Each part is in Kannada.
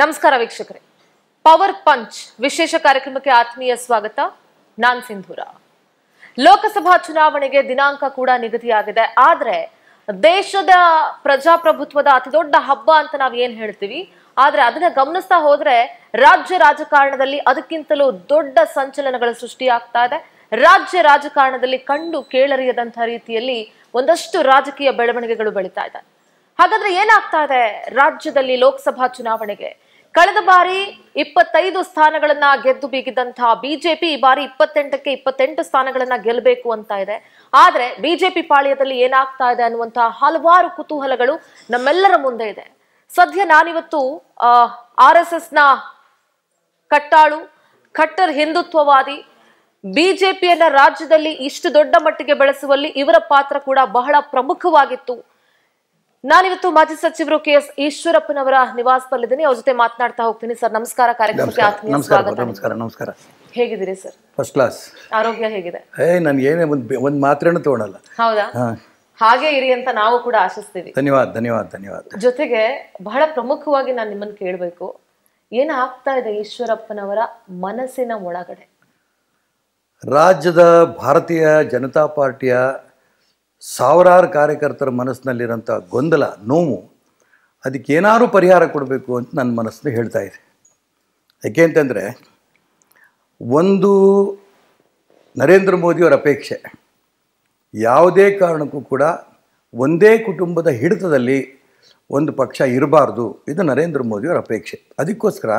ನಮಸ್ಕಾರ ವೀಕ್ಷಕರೇ ಪವರ್ ಪಂಚ್ ವಿಶೇಷ ಕಾರ್ಯಕ್ರಮಕ್ಕೆ ಆತ್ಮೀಯ ಸ್ವಾಗತ ನಾನ್ ಸಿಂಧೂರ ಲೋಕಸಭಾ ಚುನಾವಣೆಗೆ ದಿನಾಂಕ ಕೂಡ ನಿಗದಿಯಾಗಿದೆ ಆದ್ರೆ ದೇಶದ ಪ್ರಜಾಪ್ರಭುತ್ವದ ಅತಿ ದೊಡ್ಡ ಹಬ್ಬ ಅಂತ ನಾವ್ ಏನ್ ಹೇಳ್ತೀವಿ ಆದ್ರೆ ಅದನ್ನ ಗಮನಿಸ್ತಾ ಹೋದ್ರೆ ರಾಜ್ಯ ರಾಜಕಾರಣದಲ್ಲಿ ಅದಕ್ಕಿಂತಲೂ ದೊಡ್ಡ ಸಂಚಲನಗಳ ಸೃಷ್ಟಿಯಾಗ್ತಾ ಇದೆ ರಾಜ್ಯ ರಾಜಕಾರಣದಲ್ಲಿ ಕಂಡು ಕೇಳರಿಯದಂತ ರೀತಿಯಲ್ಲಿ ಒಂದಷ್ಟು ರಾಜಕೀಯ ಬೆಳವಣಿಗೆಗಳು ಬೆಳೀತಾ ಇದೆ ಹಾಗಾದ್ರೆ ಏನಾಗ್ತಾ ಇದೆ ರಾಜ್ಯದಲ್ಲಿ ಲೋಕಸಭಾ ಚುನಾವಣೆಗೆ ಕಳೆದ ಬಾರಿ ಇಪ್ಪತ್ತೈದು ಸ್ಥಾನಗಳನ್ನ ಗೆದ್ದು ಬೀಗಿದಂತಹ ಬಿಜೆಪಿ ಈ ಬಾರಿ ಇಪ್ಪತ್ತೆಂಟಕ್ಕೆ ಇಪ್ಪತ್ತೆಂಟು ಸ್ಥಾನಗಳನ್ನ ಗೆಲ್ಲಬೇಕು ಅಂತ ಇದೆ ಆದ್ರೆ ಬಿಜೆಪಿ ಪಾಳ್ಯದಲ್ಲಿ ಏನಾಗ್ತಾ ಇದೆ ಅನ್ನುವಂತಹ ಹಲವಾರು ಕುತೂಹಲಗಳು ನಮ್ಮೆಲ್ಲರ ಮುಂದೆ ಇದೆ ಸದ್ಯ ನಾನಿವತ್ತು ಆರ್ ಎಸ್ ಎಸ್ ನ ಕಟ್ಟಾಳು ಕಟ್ಟರ್ ಹಿಂದುತ್ವವಾದಿ ಬಿಜೆಪಿಯನ್ನ ರಾಜ್ಯದಲ್ಲಿ ಇಷ್ಟು ದೊಡ್ಡ ಮಟ್ಟಿಗೆ ಬೆಳೆಸುವಲ್ಲಿ ಇವರ ಪಾತ್ರ ಕೂಡ ಬಹಳ ಪ್ರಮುಖವಾಗಿತ್ತು ನಾನಿವತ್ತು ಮಾಜಿ ಸಚಿವರು ಕೆ ಎಸ್ ಈಶ್ವರಪ್ಪನವರ ನಿವಾಸದಲ್ಲಿದ್ದೀನಿ ಅವ್ರ ಜೊತೆ ಮಾತನಾಡ್ತಾ ಹೋಗ್ತೀನಿ ಸರ್ ನಮಸ್ಕಾರ ಕಾರ್ಯಕ್ರಮಕ್ಕೆ ಹೇಗಿದ್ದೀರಿ ಸರ್ ಫಸ್ಟ್ ಕ್ಲಾಸ್ ಆರೋಗ್ಯ ಹೇಗಿದೆ ಏ ನಾನು ಏನೇ ಒಂದು ತಗೊಳಲ್ಲ ಹೌದಾ ಹಾಗೆ ಇರಿ ಅಂತ ನಾವು ಕೂಡ ಆಶಿಸ್ತೀವಿ ಧನ್ಯವಾದ ಧನ್ಯವಾದ ಧನ್ಯವಾದ ಜೊತೆಗೆ ಬಹಳ ಪ್ರಮುಖವಾಗಿ ನಾನು ನಿಮ್ಮನ್ನ ಕೇಳಬೇಕು ಆಗ್ತಾ ಇದೆ ಈಶ್ವರಪ್ಪನವರ ಮನಸ್ಸಿನ ಒಳಗಡೆ ರಾಜ್ಯದ ಭಾರತೀಯ ಜನತಾ ಪಾರ್ಟಿಯ ಸಾವಿರಾರು ಕಾರ್ಯಕರ್ತರ ಮನಸ್ಸಿನಲ್ಲಿರೋಂಥ ಗೊಂದಲ ನೋವು ಅದಕ್ಕೇನಾದರೂ ಪರಿಹಾರ ಕೊಡಬೇಕು ಅಂತ ನನ್ನ ಮನಸ್ಸನ್ನು ಹೇಳ್ತಾ ಇದೆ ಯಾಕೆ ಒಂದು ನರೇಂದ್ರ ಮೋದಿಯವರ ಅಪೇಕ್ಷೆ ಯಾವುದೇ ಕಾರಣಕ್ಕೂ ಕೂಡ ಒಂದೇ ಕುಟುಂಬದ ಹಿಡಿತದಲ್ಲಿ ಒಂದು ಪಕ್ಷ ಇರಬಾರ್ದು ಇದು ನರೇಂದ್ರ ಮೋದಿಯವರ ಅಪೇಕ್ಷೆ ಅದಕ್ಕೋಸ್ಕರ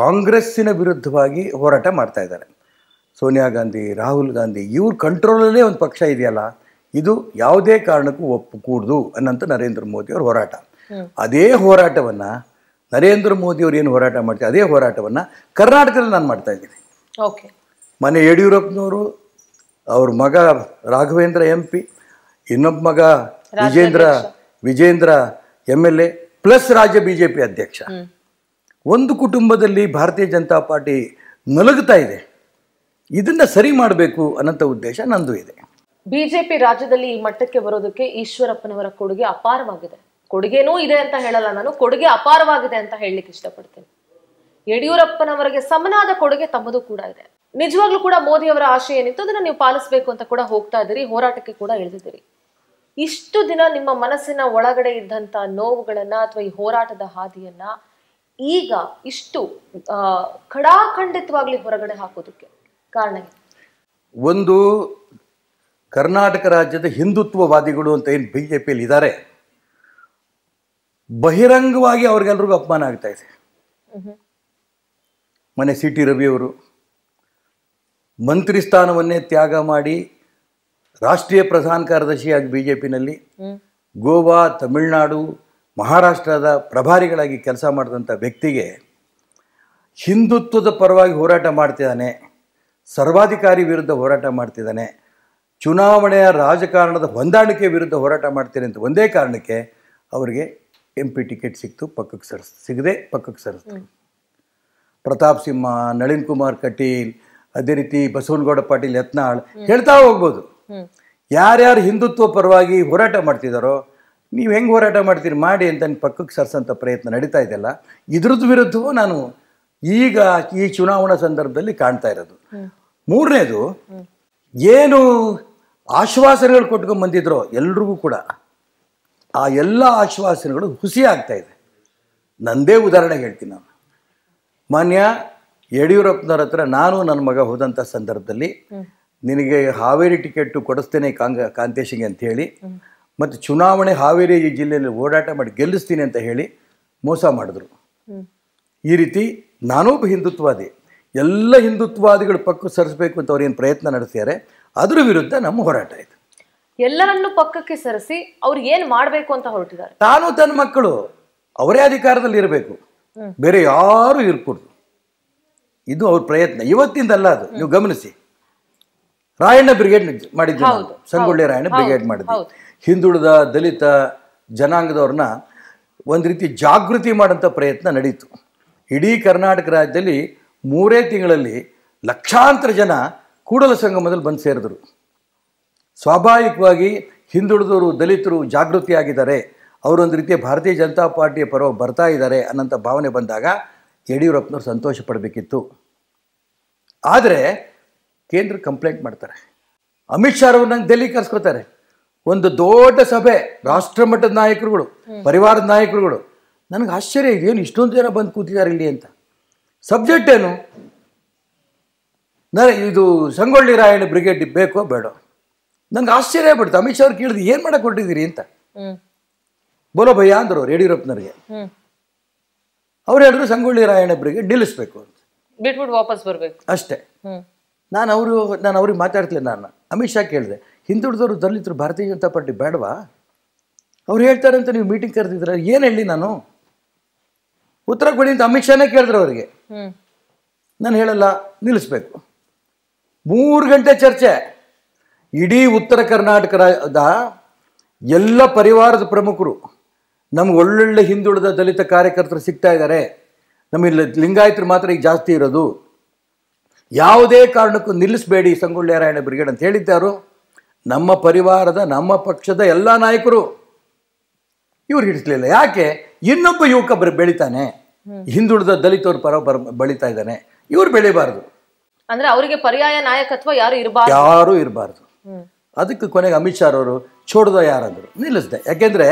ಕಾಂಗ್ರೆಸ್ಸಿನ ವಿರುದ್ಧವಾಗಿ ಹೋರಾಟ ಮಾಡ್ತಾ ಇದ್ದಾರೆ ಸೋನಿಯಾ ಗಾಂಧಿ ರಾಹುಲ್ ಗಾಂಧಿ ಇವ್ರ ಕಂಟ್ರೋಲಲ್ಲೇ ಒಂದು ಪಕ್ಷ ಇದೆಯಲ್ಲ ಇದು ಯಾವುದೇ ಕಾರಣಕ್ಕೂ ಒಪ್ಪಕೂಡ್ದು ಅನ್ನಂತ ನರೇಂದ್ರ ಮೋದಿಯವ್ರ ಹೋರಾಟ ಅದೇ ಹೋರಾಟವನ್ನು ನರೇಂದ್ರ ಮೋದಿಯವರು ಏನು ಹೋರಾಟ ಮಾಡ್ತೀವಿ ಅದೇ ಹೋರಾಟವನ್ನು ಕರ್ನಾಟಕದಲ್ಲಿ ನಾನು ಮಾಡ್ತಾ ಇದ್ದೀನಿ ಓಕೆ ಮನೆ ಯಡಿಯೂರಪ್ಪನವರು ಅವ್ರ ಮಗ ರಾಘವೇಂದ್ರ ಎಂ ಪಿ ಇನ್ನೊಬ್ಬ ಮಗ Vijendra Vijendra M L A plus ರಾಜ್ಯ ಬಿ ಜೆ ಪಿ ಅಧ್ಯಕ್ಷ ಒಂದು ಕುಟುಂಬದಲ್ಲಿ ಭಾರತೀಯ ಜನತಾ ಪಾರ್ಟಿ ನಲುಗುತ್ತಾ ಇದೆ ಇದನ್ನು ಸರಿ ಮಾಡಬೇಕು ಅನ್ನಂಥ ಉದ್ದೇಶ ನಂದು ಇದೆ ಬಿಜೆಪಿ ರಾಜ್ಯದಲ್ಲಿ ಈ ಮಟ್ಟಕ್ಕೆ ಬರೋದಕ್ಕೆ ಈಶ್ವರಪ್ಪನವರ ಕೊಡುಗೆ ಅಪಾರವಾಗಿದೆ ಕೊಡುಗೆನೂ ಇದೆ ಅಂತ ಹೇಳಲ್ಲ ನಾನು ಕೊಡುಗೆ ಅಪಾರವಾಗಿದೆ ಅಂತ ಹೇಳಲಿಕ್ಕೆ ಇಷ್ಟಪಡ್ತೇನೆ ಯಡಿಯೂರಪ್ಪನವರಿಗೆ ಸಮನಾದ ಕೊಡುಗೆ ತಮ್ಮದು ಕೂಡ ಇದೆ ನಿಜವಾಗ್ಲೂ ಕೂಡ ಮೋದಿ ಅವರ ಆಶೆ ಏನಿತ್ತು ಅದನ್ನ ನೀವು ಪಾಲಿಸಬೇಕು ಅಂತ ಕೂಡ ಹೋಗ್ತಾ ಇದ್ದೀರಿ ಹೋರಾಟಕ್ಕೆ ಕೂಡ ಇಳಿದಿದ್ದೀರಿ ಇಷ್ಟು ದಿನ ನಿಮ್ಮ ಮನಸ್ಸಿನ ಒಳಗಡೆ ಇದ್ದಂತ ನೋವುಗಳನ್ನ ಅಥವಾ ಈ ಹೋರಾಟದ ಹಾದಿಯನ್ನ ಈಗ ಇಷ್ಟು ಕಡಾಖಂಡಿತವಾಗ್ಲಿ ಹೊರಗಡೆ ಹಾಕೋದಕ್ಕೆ ಕಾರಣ ಒಂದು ಕರ್ನಾಟಕ ರಾಜ್ಯದ ಹಿಂದುತ್ವವಾದಿಗಳು ಅಂತ ಏನು ಬಿ ಜೆ ಪಿಯಲ್ಲಿ ಇದ್ದಾರೆ ಬಹಿರಂಗವಾಗಿ ಅವ್ರಿಗೆಲ್ರಿಗೂ ಅಪಮಾನ ಆಗ್ತಾ ಇದೆ ಮನೆ ಸಿ ಟಿ ರವಿಯವರು ಮಂತ್ರಿ ಸ್ಥಾನವನ್ನೇ ತ್ಯಾಗ ಮಾಡಿ ರಾಷ್ಟ್ರೀಯ ಪ್ರಧಾನ ಕಾರ್ಯದರ್ಶಿಯಾಗಿ ಬಿ ಜೆ ಪಿನಲ್ಲಿ ಗೋವಾ ತಮಿಳುನಾಡು ಮಹಾರಾಷ್ಟ್ರದ ಪ್ರಭಾರಿಗಳಾಗಿ ಕೆಲಸ ಮಾಡಿದಂಥ ವ್ಯಕ್ತಿಗೆ ಹಿಂದುತ್ವದ ಪರವಾಗಿ ಹೋರಾಟ ಮಾಡ್ತಿದ್ದಾನೆ ಸರ್ವಾಧಿಕಾರಿ ವಿರುದ್ಧ ಹೋರಾಟ ಮಾಡ್ತಿದ್ದಾನೆ ಚುನಾವಣೆಯ ರಾಜಕಾರಣದ ಹೊಂದಾಣಿಕೆ ವಿರುದ್ಧ ಹೋರಾಟ ಮಾಡ್ತೇನೆ ಅಂತ ಒಂದೇ ಕಾರಣಕ್ಕೆ ಅವರಿಗೆ ಎಂ ಪಿ ಟಿಕೆಟ್ ಸಿಕ್ತು ಪಕ್ಕಕ್ಕೆ ಸರಿಸ್ ಸಿಗದೆ ಪಕ್ಕಕ್ಕೆ ಸರಿಸ್ತು ಪ್ರತಾಪ್ ಸಿಂಹ ನಳಿನ್ ಕುಮಾರ್ ಕಟೀಲ್ ಅದೇ ರೀತಿ ಬಸವನಗೌಡ ಪಾಟೀಲ್ ಯತ್ನಾಳ್ ಹೇಳ್ತಾ ಹೋಗ್ಬೋದು ಯಾರ್ಯಾರು ಹಿಂದುತ್ವ ಪರವಾಗಿ ಹೋರಾಟ ಮಾಡ್ತಿದ್ದಾರೋ ನೀವು ಹೆಂಗೆ ಹೋರಾಟ ಮಾಡ್ತೀರಿ ಮಾಡಿ ಅಂತ ಪಕ್ಕಕ್ಕೆ ಸರ್ಸೋಂಥ ಪ್ರಯತ್ನ ನಡೀತಾ ಇದೆಯಲ್ಲ ಇದ್ರದ್ದು ವಿರುದ್ಧವೂ ನಾನು ಈಗ ಈ ಚುನಾವಣಾ ಸಂದರ್ಭದಲ್ಲಿ ಕಾಣ್ತಾ ಇರೋದು ಮೂರನೇದು ಏನು ಆಶ್ವಾಸನೆಗಳು ಕೊಟ್ಕೊಂಡು ಬಂದಿದ್ರೋ ಎಲ್ರಿಗೂ ಕೂಡ ಆ ಎಲ್ಲ ಆಶ್ವಾಸನೆಗಳು ಹುಸಿ ಆಗ್ತಾ ಇದೆ ನನ್ನದೇ ಉದಾಹರಣೆ ಹೇಳ್ತೀನಿ ನಾನು ಮಾನ್ಯ ಯಡಿಯೂರಪ್ಪನವ್ರ ಹತ್ರ ನಾನು ನನ್ನ ಮಗ ಹೋದಂಥ ಸಂದರ್ಭದಲ್ಲಿ ನಿನಗೆ ಹಾವೇರಿ ಟಿಕೆಟ್ ಕೊಡಿಸ್ತೇನೆ ಕಾಂಗ ಕಾಂತೇಶಿಗೆ ಅಂತ ಹೇಳಿ ಮತ್ತು ಚುನಾವಣೆ ಹಾವೇರಿ ಜಿಲ್ಲೆಯಲ್ಲಿ ಓಡಾಟ ಮಾಡಿ ಗೆಲ್ಲಿಸ್ತೀನಿ ಅಂತ ಹೇಳಿ ಮೋಸ ಮಾಡಿದ್ರು ಈ ರೀತಿ ನಾನೊಬ್ಬ ಹಿಂದುತ್ವವಾದಿ ಎಲ್ಲ ಹಿಂದುತ್ವಾದಿಗಳು ಪಕ್ಕ ಸರಿಸಬೇಕು ಅಂತ ಅವ್ರೇನು ಪ್ರಯತ್ನ ನಡೆಸ್ತಾರೆ ಅದರ ವಿರುದ್ಧ ನಮ್ಮ ಹೋರಾಟ ಇದೆ ಎಲ್ಲರನ್ನು ಪಕ್ಕಕ್ಕೆ ಸರಿಸಿ ಅವ್ರು ಏನು ಮಾಡಬೇಕು ಅಂತ ಹೊರಟಿದ್ದಾರೆ ತಾನು ತನ್ನ ಮಕ್ಕಳು ಅವರೇ ಅಧಿಕಾರದಲ್ಲಿ ಇರಬೇಕು ಬೇರೆ ಯಾರು ಇರ್ಕೂಡ್ದು ಇದು ಅವ್ರ ಪ್ರಯತ್ನ ಇವತ್ತಿಂದ ಅಲ್ಲ ಅದು ನೀವು ಗಮನಿಸಿ ರಾಯಣ್ಣ ಬ್ರಿಗೇಡ್ ಮಾಡಿದ್ದು ಸಂಗೊಳ್ಳಿ ರಾಯಣ್ಣ ಬ್ರಿಗೇಡ್ ಮಾಡಿದ್ದು ಹಿಂದುಳಿದ ದಲಿತ ಜನಾಂಗದವ್ರನ್ನ ಒಂದು ರೀತಿ ಜಾಗೃತಿ ಮಾಡೋಂಥ ಪ್ರಯತ್ನ ನಡೀತು ಇಡೀ ಕರ್ನಾಟಕ ರಾಜ್ಯದಲ್ಲಿ ಮೂರೇ ತಿಂಗಳಲ್ಲಿ ಲಕ್ಷಾಂತರ ಜನ ಕೂಡಲ ಸಂಗಮದಲ್ಲಿ ಬಂದು ಸೇರಿದರು ಸ್ವಾಭಾವಿಕವಾಗಿ ಹಿಂದುಳಿದವರು ದಲಿತರು ಜಾಗೃತಿಯಾಗಿದ್ದಾರೆ ಅವರೊಂದು ರೀತಿಯ ಭಾರತೀಯ ಜನತಾ ಪಾರ್ಟಿಯ ಪರವ ಬರ್ತಾ ಇದ್ದಾರೆ ಅನ್ನೋಂಥ ಭಾವನೆ ಬಂದಾಗ ಯಡಿಯೂರಪ್ಪನವ್ರು ಸಂತೋಷ ಪಡಬೇಕಿತ್ತು ಆದರೆ ಕೇಂದ್ರ ಕಂಪ್ಲೇಂಟ್ ಮಾಡ್ತಾರೆ ಅಮಿತ್ ಶಾ ಅವ್ರು ನಂಗೆ ಡೆಲ್ಲಿ ಕರ್ಸ್ಕೊತಾರೆ ಒಂದು ದೊಡ್ಡ ಸಭೆ ರಾಷ್ಟ್ರ ಮಟ್ಟದ ನಾಯಕರುಗಳು ಪರಿವಾರದ ನಾಯಕರುಗಳು ನನಗೆ ಆಶ್ಚರ್ಯ ಏನು ಇಷ್ಟೊಂದು ಜನ ಬಂದು ಕೂತಿದ್ದಾರೆ ಇಲ್ಲಿ ಅಂತ ಸಬ್ಜೆಕ್ಟ್ ಏನು ನನಗೆ ಇದು ಸಂಗೊಳ್ಳಿ ರಾಯಣ್ಣ ಬ್ರಿಗೇಡ್ ಬೇಕೋ ಬೇಡ ನಂಗೆ ಆಶ್ಚರ್ಯ ಆಗ್ಬಿಡ್ತು ಅಮಿತ್ ಶಾ ಅವ್ರು ಕೇಳಿದ್ರು ಏನು ಮಾಡಕ್ಕೆ ಕೊಟ್ಟಿದ್ದೀರಿ ಅಂತ ಬೋಲೋ ಭಯ್ಯ ಅಂದರು ಯಡಿಯೂರಪ್ಪನವ್ರಿಗೆ ಅವ್ರು ಹೇಳಿದ್ರು ಸಂಗೊಳ್ಳಿ ರಾಯಣ್ಣ ಬ್ರಿಗೇಡ್ ನಿಲ್ಲಿಸ್ಬೇಕು ಅಂತ ಬಿಟ್ಬಿಟ್ಟು ವಾಪಸ್ ಬರಬೇಕು ಅಷ್ಟೇ ನಾನು ಅವರು ನಾನು ಅವ್ರಿಗೆ ಮಾತಾಡ್ತೀನಿ ನಾನು ಅಮಿತ್ ಶಾ ಕೇಳಿದೆ ಹಿಂದುಳಿದವರು ದಲಿತರು ಭಾರತೀಯ ಜನತಾ ಪಾರ್ಟಿ ಬೇಡವಾ ಅವ್ರು ಹೇಳ್ತಾರೆ ಅಂತ ನೀವು ಮೀಟಿಂಗ್ ಕರೆದಿದ್ರೆ ಏನು ಹೇಳಿ ನಾನು ಉತ್ತರ ಕೊಡಿ ಅಂತ ಅಮಿತ್ ಶಾನೇ ಕೇಳಿದ್ರು ಅವರಿಗೆ ನಾನು ಹೇಳಲ್ಲ ನಿಲ್ಲಿಸ್ಬೇಕು ಮೂರು ಗಂಟೆ ಚರ್ಚೆ ಇಡೀ ಉತ್ತರ ಕರ್ನಾಟಕದ ಎಲ್ಲ ಪರಿವಾರದ ಪ್ರಮುಖರು ನಮ್ಗೆ ಒಳ್ಳೊಳ್ಳೆ ಹಿಂದುಳಿದ ದಲಿತ ಕಾರ್ಯಕರ್ತರು ಸಿಗ್ತಾ ಇದ್ದಾರೆ ನಮಗೆ ಲಿಂಗಾಯತರು ಮಾತ್ರ ಈಗ ಜಾಸ್ತಿ ಇರೋದು ಯಾವುದೇ ಕಾರಣಕ್ಕೂ ನಿಲ್ಲಿಸಬೇಡಿ ಸಂಗೊಳ್ಳಿ ನಾರಾಯಣ ಬ್ರಿಗೇಡ್ ಅಂತ ಹೇಳಿದ್ದಾರು ನಮ್ಮ ಪರಿವಾರದ ನಮ್ಮ ಪಕ್ಷದ ಎಲ್ಲ ನಾಯಕರು ಇವ್ರಿಗೆ ಹಿಡಿಸ್ಲಿಲ್ಲ ಯಾಕೆ ಇನ್ನೊಬ್ಬ ಯುವಕ ಬರ ಬೆಳಿತಾನೆ ಹಿಂದುಳಿದ ದಲಿತವ್ರ ಪರ ಬರ ಬೆಳಿತಾ ಇದ್ದಾನೆ ಇವ್ರು ಬೆಳಿಬಾರ್ದು ಅಂದ್ರೆ ಅವರಿಗೆ ಪರ್ಯಾಯ ನಾಯಕತ್ವ ಯಾರು ಇರಬಾರ್ದು ಯಾರು ಇರಬಾರ್ದು ಅದಕ್ಕೆ ಕೊನೆಗೆ ಅಮಿತ್ ಶಾ ಅವರು ಚೋಡ್ದ ಯಾರಂದ್ರು ನಿಲ್ಲಿಸ್ದೆ ಯಾಕೆಂದ್ರೆ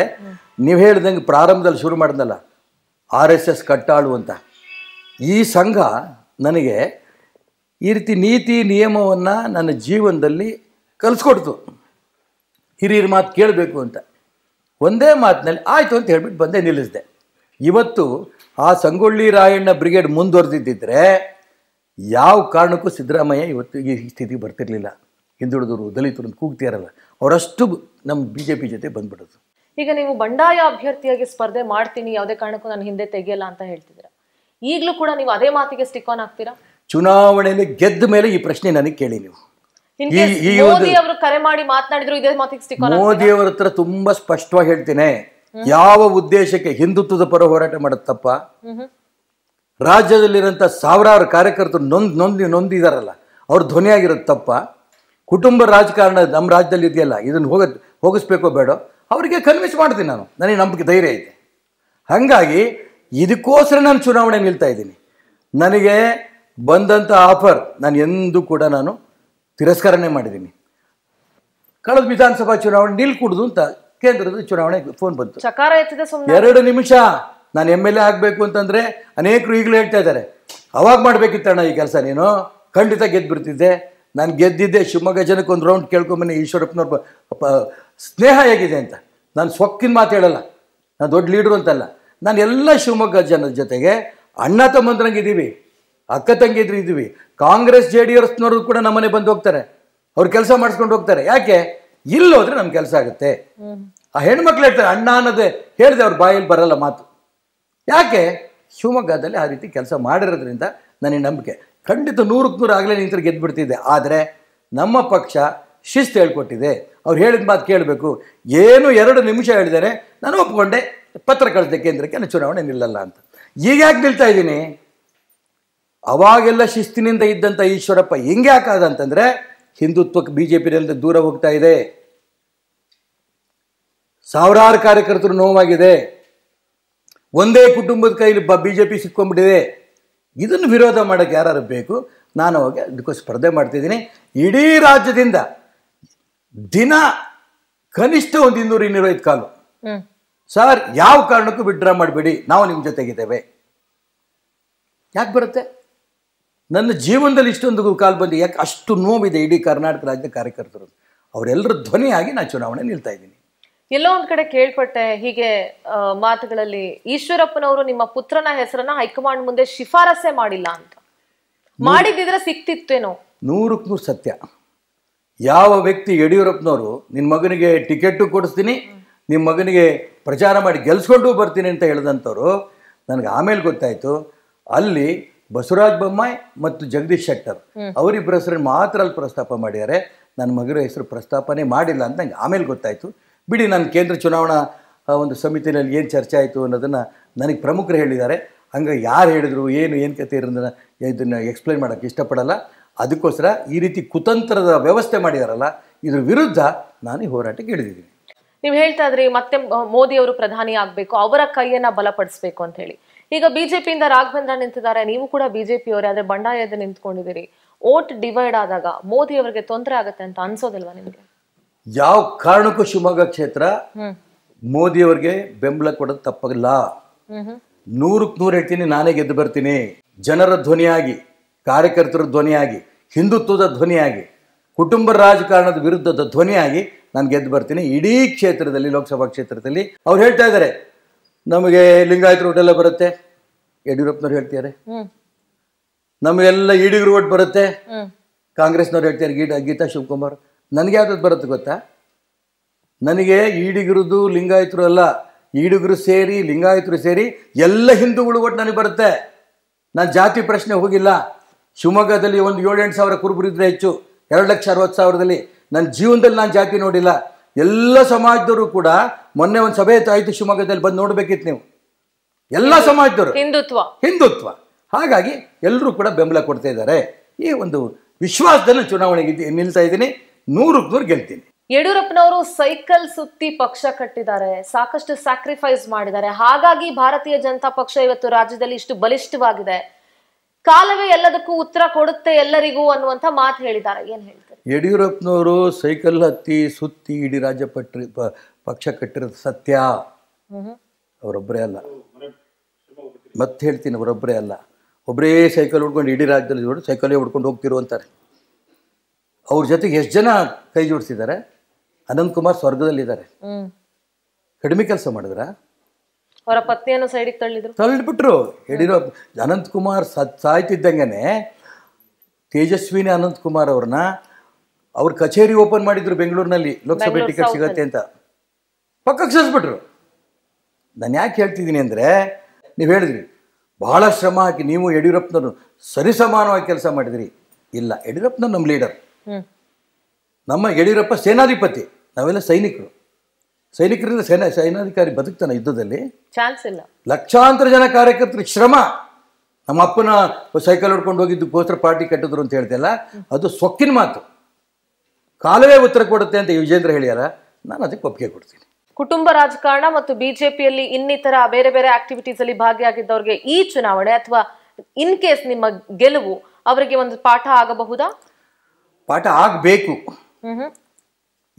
ನೀವು ಹೇಳ್ದಂಗೆ ಪ್ರಾರಂಭದಲ್ಲಿ ಶುರು ಮಾಡಿದ್ನಲ್ಲ ಆರ್ ಎಸ್ ಎಸ್ ಕಟ್ಟಾಳು ಅಂತ ಈ ಸಂಘ ನನಗೆ ಈ ರೀತಿ ನೀತಿ ನಿಯಮವನ್ನು ನನ್ನ ಜೀವನದಲ್ಲಿ ಕಲಿಸ್ಕೊಡ್ತು ಹಿರಿಯರ ಮಾತು ಕೇಳಬೇಕು ಅಂತ ಒಂದೇ ಮಾತಿನಲ್ಲಿ ಆಯಿತು ಅಂತ ಹೇಳ್ಬಿಟ್ಟು ಬಂದೇ ನಿಲ್ಲಿಸಿದೆ ಇವತ್ತು ಆ ಸಂಗೊಳ್ಳಿ ರಾಯಣ್ಣ ಬ್ರಿಗೇಡ್ ಮುಂದುವರೆದಿದ್ದರೆ ಯಾವ ಕಾರಣಕ್ಕೂ ಸಿದ್ದರಾಮಯ್ಯ ಇವತ್ತು ಈ ಸ್ಥಿತಿಗೆ ಬರ್ತಿರಲಿಲ್ಲ ಹಿಂದುಳಿದವರು ದಲಿತರು ಕೂಗ್ತಿರಲ್ಲ ಅವರಷ್ಟು ನಮ್ಮ ಬಿ ಜೆ ಪಿ ಜೊತೆ ಬಂದ್ಬಿಡೋದು ಈಗ ನೀವು ಬಂಡಾಯ ಅಭ್ಯರ್ಥಿಯಾಗಿ ಸ್ಪರ್ಧೆ ಮಾಡ್ತೀನಿ ಯಾವುದೇ ಕಾರಣಕ್ಕೂ ನಾನು ಹಿಂದೆ ತೆಗೆಯಲ್ಲ ಅಂತ ಹೇಳ್ತಿದ್ದೀರಾ ಈಗಲೂ ಕೂಡ ನೀವು ಅದೇ ಮಾತಿಗೆ ಸ್ಟಿಕ್ ಆನ್ ಆಗ್ತೀರಾ ಚುನಾವಣೆಯಲ್ಲಿ ಗೆದ್ದ ಮೇಲೆ ಈ ಪ್ರಶ್ನೆ ನನಗೆ ಕೇಳಿ ನೀವು ಮೋದಿ ಅವರು ಕರೆ ಮಾಡಿ ಮಾತನಾಡಿದ್ರು ಮೋದಿ ಅವರ ಹತ್ರ ತುಂಬಾ ಸ್ಪಷ್ಟವಾಗಿ ಹೇಳ್ತೇನೆ ಯಾವ ಉದ್ದೇಶಕ್ಕೆ ಹಿಂದುತ್ವದ ಪರ ಹೋರಾಟ ಮಾಡುತ್ತಪ್ಪ ರಾಜ್ಯದಲ್ಲಿರುವಂತಹ ಸಾವಿರಾರು ಕಾರ್ಯಕರ್ತರು ನೊಂದ್ ನೊಂದಿ ನೊಂದಿದಾರಲ್ಲ ಅವ್ರ ಧ್ವನಿಯಾಗಿರೋದು ಕುಟುಂಬ ರಾಜಕಾರಣ ನಮ್ಮ ರಾಜ್ಯದಲ್ಲಿ ಇದೆಯಲ್ಲ ಇದನ್ನು ಹೋಗ ಹೋಗಿಸ್ಬೇಕೋ ಬೇಡ ಅವರಿಗೆ ಕನ್ವಿನ್ಸ್ ಮಾಡ್ತೀನಿ ನಾನು ನನಗೆ ನಂಬಿಕೆ ಧೈರ್ಯ ಐತೆ ಹಾಗಾಗಿ ಇದಕ್ಕೋಸ್ಕರ ನಾನು ಚುನಾವಣೆ ನಿಲ್ತಾ ಇದ್ದೀನಿ ನನಗೆ ಬಂದಂಥ ಆಫರ್ ನಾನು ಎಂದೂ ಕೂಡ ನಾನು ತಿರಸ್ಕರಣೆ ಮಾಡಿದ್ದೀನಿ ಕಳೆದ ವಿಧಾನಸಭಾ ಚುನಾವಣೆ ನಿಲ್ಕೂಡುದು ಅಂತ ಕೇಂದ್ರದ ಚುನಾವಣೆ ಫೋನ್ ಬಂತು ಎರಡು ನಿಮಿಷ ನಾನು ಎಮ್ ಎಲ್ ಎ ಆಗಬೇಕು ಅಂತಂದರೆ ಅನೇಕರು ಈಗಲೂ ಹೇಳ್ತಾ ಇದ್ದಾರೆ ಅವಾಗ ಮಾಡಬೇಕಿತ್ತಣ್ಣ ಈ ಕೆಲಸ ನೀನು ಖಂಡಿತ ಗೆದ್ದುಬಿಡ್ತಿದ್ದೆ ನಾನು ಗೆದ್ದಿದ್ದೆ ಶಿವಮೊಗ್ಗ ಜನಕ್ಕೆ ಒಂದು ರೌಂಡ್ ಕೇಳ್ಕೊಂಬನ್ನಿ ಈಶ್ವರಪ್ಪನವ್ರ ಸ್ನೇಹ ಹೇಗಿದೆ ಅಂತ ನಾನು ಸೊಕ್ಕಿನ ಮಾತು ಹೇಳಲ್ಲ ನಾನು ದೊಡ್ಡ ಲೀಡ್ರು ಅಂತಲ್ಲ ನಾನು ಎಲ್ಲ ಶಿವಮೊಗ್ಗ ಜನದ ಜೊತೆಗೆ ಅಣ್ಣ ತಮ್ಮಂದ್ರಂಗೆ ಇದ್ದೀವಿ ಅಕ್ಕ ತಂಗಿದ್ರು ಇದ್ದೀವಿ ಕಾಂಗ್ರೆಸ್ ಜೆ ಡಿ ಎಸ್ನವರು ಕೂಡ ನಮ್ಮನೆ ಬಂದು ಹೋಗ್ತಾರೆ ಅವ್ರು ಕೆಲಸ ಮಾಡಿಸ್ಕೊಂಡು ಹೋಗ್ತಾರೆ ಯಾಕೆ ಇಲ್ಲೋದ್ರೆ ನಮ್ಮ ಕೆಲಸ ಆಗುತ್ತೆ ಆ ಹೆಣ್ಮಕ್ಳು ಹೇಳ್ತಾರೆ ಅಣ್ಣ ಅನ್ನೋದೇ ಹೇಳಿದೆ ಅವ್ರ ಬಾಯಲ್ಲಿ ಬರಲ್ಲ ಮಾತು ಯಾಕೆ ಶಿವಮೊಗ್ಗದಲ್ಲಿ ಆ ರೀತಿ ಕೆಲಸ ಮಾಡಿರೋದ್ರಿಂದ ನನಗೆ ನಂಬಿಕೆ ಖಂಡಿತ ನೂರಕ್ಕೆ ನೂರು ಆಗಲೇ ನಿಂತರು ಗೆದ್ದುಬಿಡ್ತಿದ್ದೆ ಆದರೆ ನಮ್ಮ ಪಕ್ಷ ಶಿಸ್ತು ಹೇಳ್ಕೊಟ್ಟಿದೆ ಅವ್ರು ಹೇಳಿದ ಮಾತು ಕೇಳಬೇಕು ಏನು ಎರಡು ನಿಮಿಷ ಹೇಳಿದರೆ ನಾನು ಒಪ್ಕೊಂಡೆ ಪತ್ರ ಕಳಿಸಿದೆ ಕೇಂದ್ರಕ್ಕೆ ನಾನು ಚುನಾವಣೆ ನಿಲ್ಲಲ್ಲ ಅಂತ ಈಗ ಯಾಕೆ ನಿಲ್ತಾ ಇದ್ದೀನಿ ಅವಾಗೆಲ್ಲ ಶಿಸ್ತಿನಿಂದ ಇದ್ದಂಥ ಈಶ್ವರಪ್ಪ ಹೆಂಗೆ ಹಾಕಾದ ಅಂತಂದರೆ ಹಿಂದುತ್ವಕ್ಕೆ ಬಿ ಜೆ ಪಿನಲ್ಲಿ ದೂರ ಹೋಗ್ತಾ ಇದೆ ಸಾವಿರಾರು ಕಾರ್ಯಕರ್ತರು ನೋವಾಗಿದೆ ಒಂದೇ ಕುಟುಂಬದ ಕೈಲಿ ಬ ಬಿ ಜೆ ಪಿ ಸಿಕ್ಕೊಂಡ್ಬಿಟ್ಟಿದೆ ಇದನ್ನು ವಿರೋಧ ಮಾಡೋಕ್ಕೆ ಯಾರು ಬೇಕು ನಾನು ಅವಾಗ ಅದಕ್ಕೂ ಸ್ಪರ್ಧೆ ಮಾಡ್ತಿದ್ದೀನಿ ಇಡೀ ರಾಜ್ಯದಿಂದ ದಿನ ಕನಿಷ್ಠ ಒಂದು ಇನ್ನೂರು ಇನ್ನೂರ ಐದು ಕಾಲು ಸರ್ ಯಾವ ಕಾರಣಕ್ಕೂ ವಿಡ್ರಾ ಮಾಡಬೇಡಿ ನಾವು ನಿಮ್ಮ ಜೊತೆಗಿದ್ದೇವೆ ಯಾಕೆ ಬರುತ್ತೆ ನನ್ನ ಜೀವನದಲ್ಲಿ ಇಷ್ಟೊಂದು ಕಾಲ ಬಂದು ಯಾಕೆ ಅಷ್ಟು ನೋವಿದೆ ಇಡೀ ಕರ್ನಾಟಕ ರಾಜ್ಯದ ಕಾರ್ಯಕರ್ತರು ಅವರೆಲ್ಲರ ಧ್ವನಿಯಾಗಿ ನಾನು ಚುನಾವಣೆ ನಿಲ್ತಾ ಇದ್ದೀನಿ ಎಲ್ಲೋ ಒಂದು ಕಡೆ ಕೇಳ್ಪಟ್ಟೆ ಹೀಗೆ ಮಾತುಗಳಲ್ಲಿ ಈಶ್ವರಪ್ಪನವರು ನಿಮ್ಮ ಪುತ್ರನ ಹೆಸರನ್ನ ಹೈಕಮಾಂಡ್ ಮುಂದೆ ಶಿಫಾರಸೆ ಮಾಡಿಲ್ಲ ಅಂತ ಮಾಡಿದ್ರೆ ಸಿಕ್ತಿತ್ತೇನೋ ನೂರಕ್ಕೆ ನೂರು ಸತ್ಯ ಯಾವ ವ್ಯಕ್ತಿ ಯಡಿಯೂರಪ್ಪನವರು ನಿನ್ನ ಮಗನಿಗೆ ಟಿಕೆಟ್ ಕೊಡಿಸ್ತೀನಿ ನಿಮ್ಮ ಮಗನಿಗೆ ಪ್ರಚಾರ ಮಾಡಿ ಗೆಲ್ಸ್ಕೊಂಡು ಬರ್ತೀನಿ ಅಂತ ಹೇಳಿದಂಥವ್ರು ನನಗೆ ಆಮೇಲೆ ಗೊತ್ತಾಯಿತು ಅಲ್ಲಿ ಬಸವರಾಜ್ ಬೊಮ್ಮಾಯಿ ಮತ್ತು ಜಗದೀಶ್ ಶೆಟ್ಟರ್ ಅವರಿಬ್ಬರ ಹೆಸರನ್ನು ಮಾತ್ರ ಅಲ್ಲಿ ಪ್ರಸ್ತಾಪ ಮಾಡಿದ್ದಾರೆ ನನ್ನ ಮಗನ ಹೆಸರು ಪ್ರಸ್ತಾಪನೆ ಮಾಡಿಲ್ಲ ಅಂತ ನಂಗೆ ಆಮೇಲೆ ಗೊತ್ತಾಯಿತು ಬಿಡಿ ನಾನು ಕೇಂದ್ರ ಚುನಾವಣಾ ಒಂದು ಸಮಿತಿನಲ್ಲಿ ಏನು ಚರ್ಚೆ ಆಯಿತು ಅನ್ನೋದನ್ನು ನನಗೆ ಪ್ರಮುಖರು ಹೇಳಿದ್ದಾರೆ ಹಂಗೆ ಯಾರು ಹೇಳಿದರು ಏನು ಏನು ಕತೆ ಇರೋದನ್ನ ಇದನ್ನು ಎಕ್ಸ್ಪ್ಲೈನ್ ಮಾಡೋಕ್ಕೆ ಇಷ್ಟಪಡಲ್ಲ ಅದಕ್ಕೋಸ್ಕರ ಈ ರೀತಿ ಕುತಂತ್ರದ ವ್ಯವಸ್ಥೆ ಮಾಡಿದಾರಲ್ಲ ಇದ್ರ ವಿರುದ್ಧ ನಾನು ಹೋರಾಟಕ್ಕೆ ಇಳಿದಿದ್ದೀನಿ ನೀವು ಹೇಳ್ತಾ ಇದ್ರಿ ಮತ್ತೆ ಮೋದಿ ಅವರು ಪ್ರಧಾನಿ ಆಗಬೇಕು ಅವರ ಕೈಯನ್ನು ಬಲಪಡಿಸಬೇಕು ಅಂತ ಹೇಳಿ ಈಗ ಬಿಜೆಪಿಯಿಂದ ರಾಘವೇಂದ್ರ ನಿಂತಿದ್ದಾರೆ ನೀವು ಕೂಡ ಬಿಜೆಪಿಯವರೇ ಆದ್ರೆ ಬಂಡಾಯದ ನಿಂತ್ಕೊಂಡಿದ್ದೀರಿ ಓಟ್ ಡಿವೈಡ್ ಆದಾಗ ಮೋದಿ ಅವರಿಗೆ ತೊಂದರೆ ಆಗುತ್ತೆ ಅಂತ ಅನ್ಸೋದಿಲ್ವಾ ನಿಮಗೆ ಯಾವ ಕಾರಣಕ್ಕೂ ಶಿವಮೊಗ್ಗ ಕ್ಷೇತ್ರ ಮೋದಿಯವರಿಗೆ ಬೆಂಬಲ ಕೊಡೋದು ತಪ್ಪಾಗಿಲ್ಲ ನೂರಕ್ಕೆ ನೂರು ಹೇಳ್ತೀನಿ ನಾನೇ ಗೆದ್ದು ಬರ್ತೀನಿ ಜನರ ಧ್ವನಿಯಾಗಿ ಕಾರ್ಯಕರ್ತರ ಧ್ವನಿಯಾಗಿ ಹಿಂದುತ್ವದ ಧ್ವನಿಯಾಗಿ ಕುಟುಂಬ ರಾಜಕಾರಣದ ವಿರುದ್ಧದ ಧ್ವನಿಯಾಗಿ ನಾನು ಗೆದ್ದು ಬರ್ತೀನಿ ಇಡೀ ಕ್ಷೇತ್ರದಲ್ಲಿ ಲೋಕಸಭಾ ಕ್ಷೇತ್ರದಲ್ಲಿ ಅವ್ರು ಹೇಳ್ತಾ ಇದ್ದಾರೆ ನಮಗೆ ಲಿಂಗಾಯತ್ ರೋಡ್ ಎಲ್ಲ ಬರುತ್ತೆ ಯಡಿಯೂರಪ್ಪನವ್ರು ಹೇಳ್ತಿದ್ದಾರೆ ನಮಗೆಲ್ಲ ಈಡಿಗರು ರೋಡ್ ಬರುತ್ತೆ ಕಾಂಗ್ರೆಸ್ನವ್ರು ಹೇಳ್ತಾರೆ ಗೀತಾ ಗೀತಾ ಶಿವಕುಮಾರ್ ನನಗೆ ಯಾವ್ದು ಬರುತ್ತೆ ಗೊತ್ತಾ ನನಗೆ ಈಡಿಗರದು ಲಿಂಗಾಯತರು ಅಲ್ಲ ಈಡುಗರು ಸೇರಿ ಲಿಂಗಾಯತರು ಸೇರಿ ಎಲ್ಲ ಹಿಂದೂಗಳು ಒಟ್ಟು ನನಗೆ ಬರುತ್ತೆ ನಾನು ಜಾತಿ ಪ್ರಶ್ನೆ ಹೋಗಿಲ್ಲ ಶಿವಮೊಗ್ಗದಲ್ಲಿ ಒಂದು ಏಳೆಂಟು ಸಾವಿರ ಕುರುಬರಿದ್ರೆ ಹೆಚ್ಚು ಎರಡು ಲಕ್ಷ ಅರವತ್ತು ಸಾವಿರದಲ್ಲಿ ನನ್ನ ಜೀವನದಲ್ಲಿ ನಾನು ಜಾತಿ ನೋಡಿಲ್ಲ ಎಲ್ಲ ಸಮಾಜದವರು ಕೂಡ ಮೊನ್ನೆ ಒಂದು ಸಭೆ ಆಯ್ತು ಶಿವಮೊಗ್ಗದಲ್ಲಿ ಬಂದು ನೋಡ್ಬೇಕಿತ್ತು ನೀವು ಎಲ್ಲ ಸಮಾಜದವರು ಹಿಂದುತ್ವ ಹಿಂದುತ್ವ ಹಾಗಾಗಿ ಎಲ್ಲರೂ ಕೂಡ ಬೆಂಬಲ ಕೊಡ್ತಾ ಇದ್ದಾರೆ ಈ ಒಂದು ವಿಶ್ವಾಸದಲ್ಲಿ ಚುನಾವಣೆಗೆ ನಿಲ್ತಾ ಇದ್ದೀನಿ ನೂರಕ್ಕೆ ನೂರು ಗೆಲ್ತೀನಿ ಯಡಿಯೂರಪ್ಪನವರು ಸೈಕಲ್ ಸುತ್ತಿ ಪಕ್ಷ ಕಟ್ಟಿದ್ದಾರೆ ಸಾಕಷ್ಟು ಸ್ಯಾಕ್ರಿಫೈಸ್ ಮಾಡಿದ್ದಾರೆ ಹಾಗಾಗಿ ಭಾರತೀಯ ಜನತಾ ಪಕ್ಷ ಇವತ್ತು ರಾಜ್ಯದಲ್ಲಿ ಇಷ್ಟು ಬಲಿಷ್ಠವಾಗಿದೆ ಕಾಲವೇ ಎಲ್ಲದಕ್ಕೂ ಉತ್ತರ ಕೊಡುತ್ತೆ ಎಲ್ಲರಿಗೂ ಅನ್ನುವಂತ ಮಾತು ಹೇಳಿದ್ದಾರೆ ಏನ್ ಹೇಳ್ತಾರೆ ಯಡಿಯೂರಪ್ಪನವರು ಸೈಕಲ್ ಹತ್ತಿ ಸುತ್ತಿ ಇಡೀ ರಾಜ್ಯ ಪಟ್ಟಿ ಪಕ್ಷ ಕಟ್ಟಿರೋದು ಸತ್ಯ ಅವರೊಬ್ಬರೇ ಅಲ್ಲ ಮತ್ತೆ ಹೇಳ್ತೀನಿ ಅವರೊಬ್ಬರೇ ಅಲ್ಲ ಒಬ್ಬರೇ ಸೈಕಲ್ ಹುಡ್ಕೊಂಡು ಇಡೀ ರಾಜ್ಯದಲ್ಲಿ ಸೈಕಲ್ ಸೈಕಲೇ ಹುಡ್ಕೊಂಡು ಅಂತಾರೆ ಅವ್ರ ಜೊತೆಗೆ ಎಷ್ಟು ಜನ ಕೈ ಜೋಡಿಸಿದ್ದಾರೆ ಅನಂತ್ ಕುಮಾರ್ ಸ್ವರ್ಗದಲ್ಲಿದ್ದಾರೆ ಕಡಿಮೆ ಕೆಲಸ ಮಾಡಿದ್ರ ಅವರ ಪತ್ನಿಯನ್ನು ಸೈಡಿಗೆ ತಳ್ಳಿದ್ರು ತಳ್ಳಿಬಿಟ್ರು ಯಡಿಯೂರಪ್ಪ ಅನಂತ್ ಕುಮಾರ್ ಸಾಯ್ತಿದ್ದಂಗೆ ತೇಜಸ್ವಿನಿ ಅನಂತ್ ಕುಮಾರ್ ಅವ್ರನ್ನ ಅವ್ರ ಕಚೇರಿ ಓಪನ್ ಮಾಡಿದ್ರು ಬೆಂಗಳೂರಿನಲ್ಲಿ ಲೋಕಸಭೆ ಟಿಕೆಟ್ ಸಿಗತ್ತೆ ಅಂತ ಪಕ್ಕಕ್ಕೆ ಸರಿಸ್ಬಿಟ್ರು ನಾನು ಯಾಕೆ ಹೇಳ್ತಿದ್ದೀನಿ ಅಂದರೆ ನೀವು ಹೇಳಿದ್ರಿ ಬಹಳ ಶ್ರಮ ಹಾಕಿ ನೀವು ಯಡಿಯೂರಪ್ಪನವ್ರು ಸರಿಸಮಾನವಾಗಿ ಕೆಲಸ ಮಾಡಿದ್ರಿ ಇಲ್ಲ ಯಡಿಯೂರಪ್ಪನ ನಮ್ಮ ಲೀಡರ್ ನಮ್ಮ ಯಡಿಯೂರಪ್ಪ ಸೇನಾಧಿಪತಿ ನಾವೆಲ್ಲ ಸೈನಿಕರು ಸೈನಿಕರಿಂದ ಸೇನಾ ಸೈನಾಧಿಕಾರಿ ಬದುಕ್ತಾನೆ ಯುದ್ಧದಲ್ಲಿ ಚಾನ್ಸ್ ಇಲ್ಲ ಲಕ್ಷಾಂತರ ಜನ ಕಾರ್ಯಕರ್ತರಿಗೆ ಶ್ರಮ ನಮ್ಮ ಅಪ್ಪನ ಸೈಕಲ್ ಹೊಡ್ಕೊಂಡು ಹೋಗಿದ್ದು ಗೋತ್ರ ಪಾರ್ಟಿ ಕಟ್ಟಿದ್ರು ಅಂತ ಹೇಳ್ತಿಲ್ಲ ಅದು ಸೊಕ್ಕಿನ ಮಾತು ಕಾಲವೇ ಉತ್ತರ ಕೊಡುತ್ತೆ ಅಂತ ವಿಜೇಂದ್ರ ಹೇಳ್ಯಾರ ನಾನು ಅದಕ್ಕೆ ಒಪ್ಪಿಗೆ ಕೊಡ್ತೀನಿ ಕುಟುಂಬ ರಾಜಕಾರಣ ಮತ್ತು ಬಿಜೆಪಿಯಲ್ಲಿ ಇನ್ನಿತರ ಬೇರೆ ಬೇರೆ ಆಕ್ಟಿವಿಟೀಸ್ ಅಲ್ಲಿ ಭಾಗಿಯಾಗಿದ್ದವ್ರಿಗೆ ಈ ಚುನಾವಣೆ ಅಥವಾ ಇನ್ ಕೇಸ್ ನಿಮ್ಮ ಗೆಲುವು ಅವರಿಗೆ ಒಂದು ಪಾಠ ಆಗಬಹುದಾ ಪಾಠ ಆಗಬೇಕು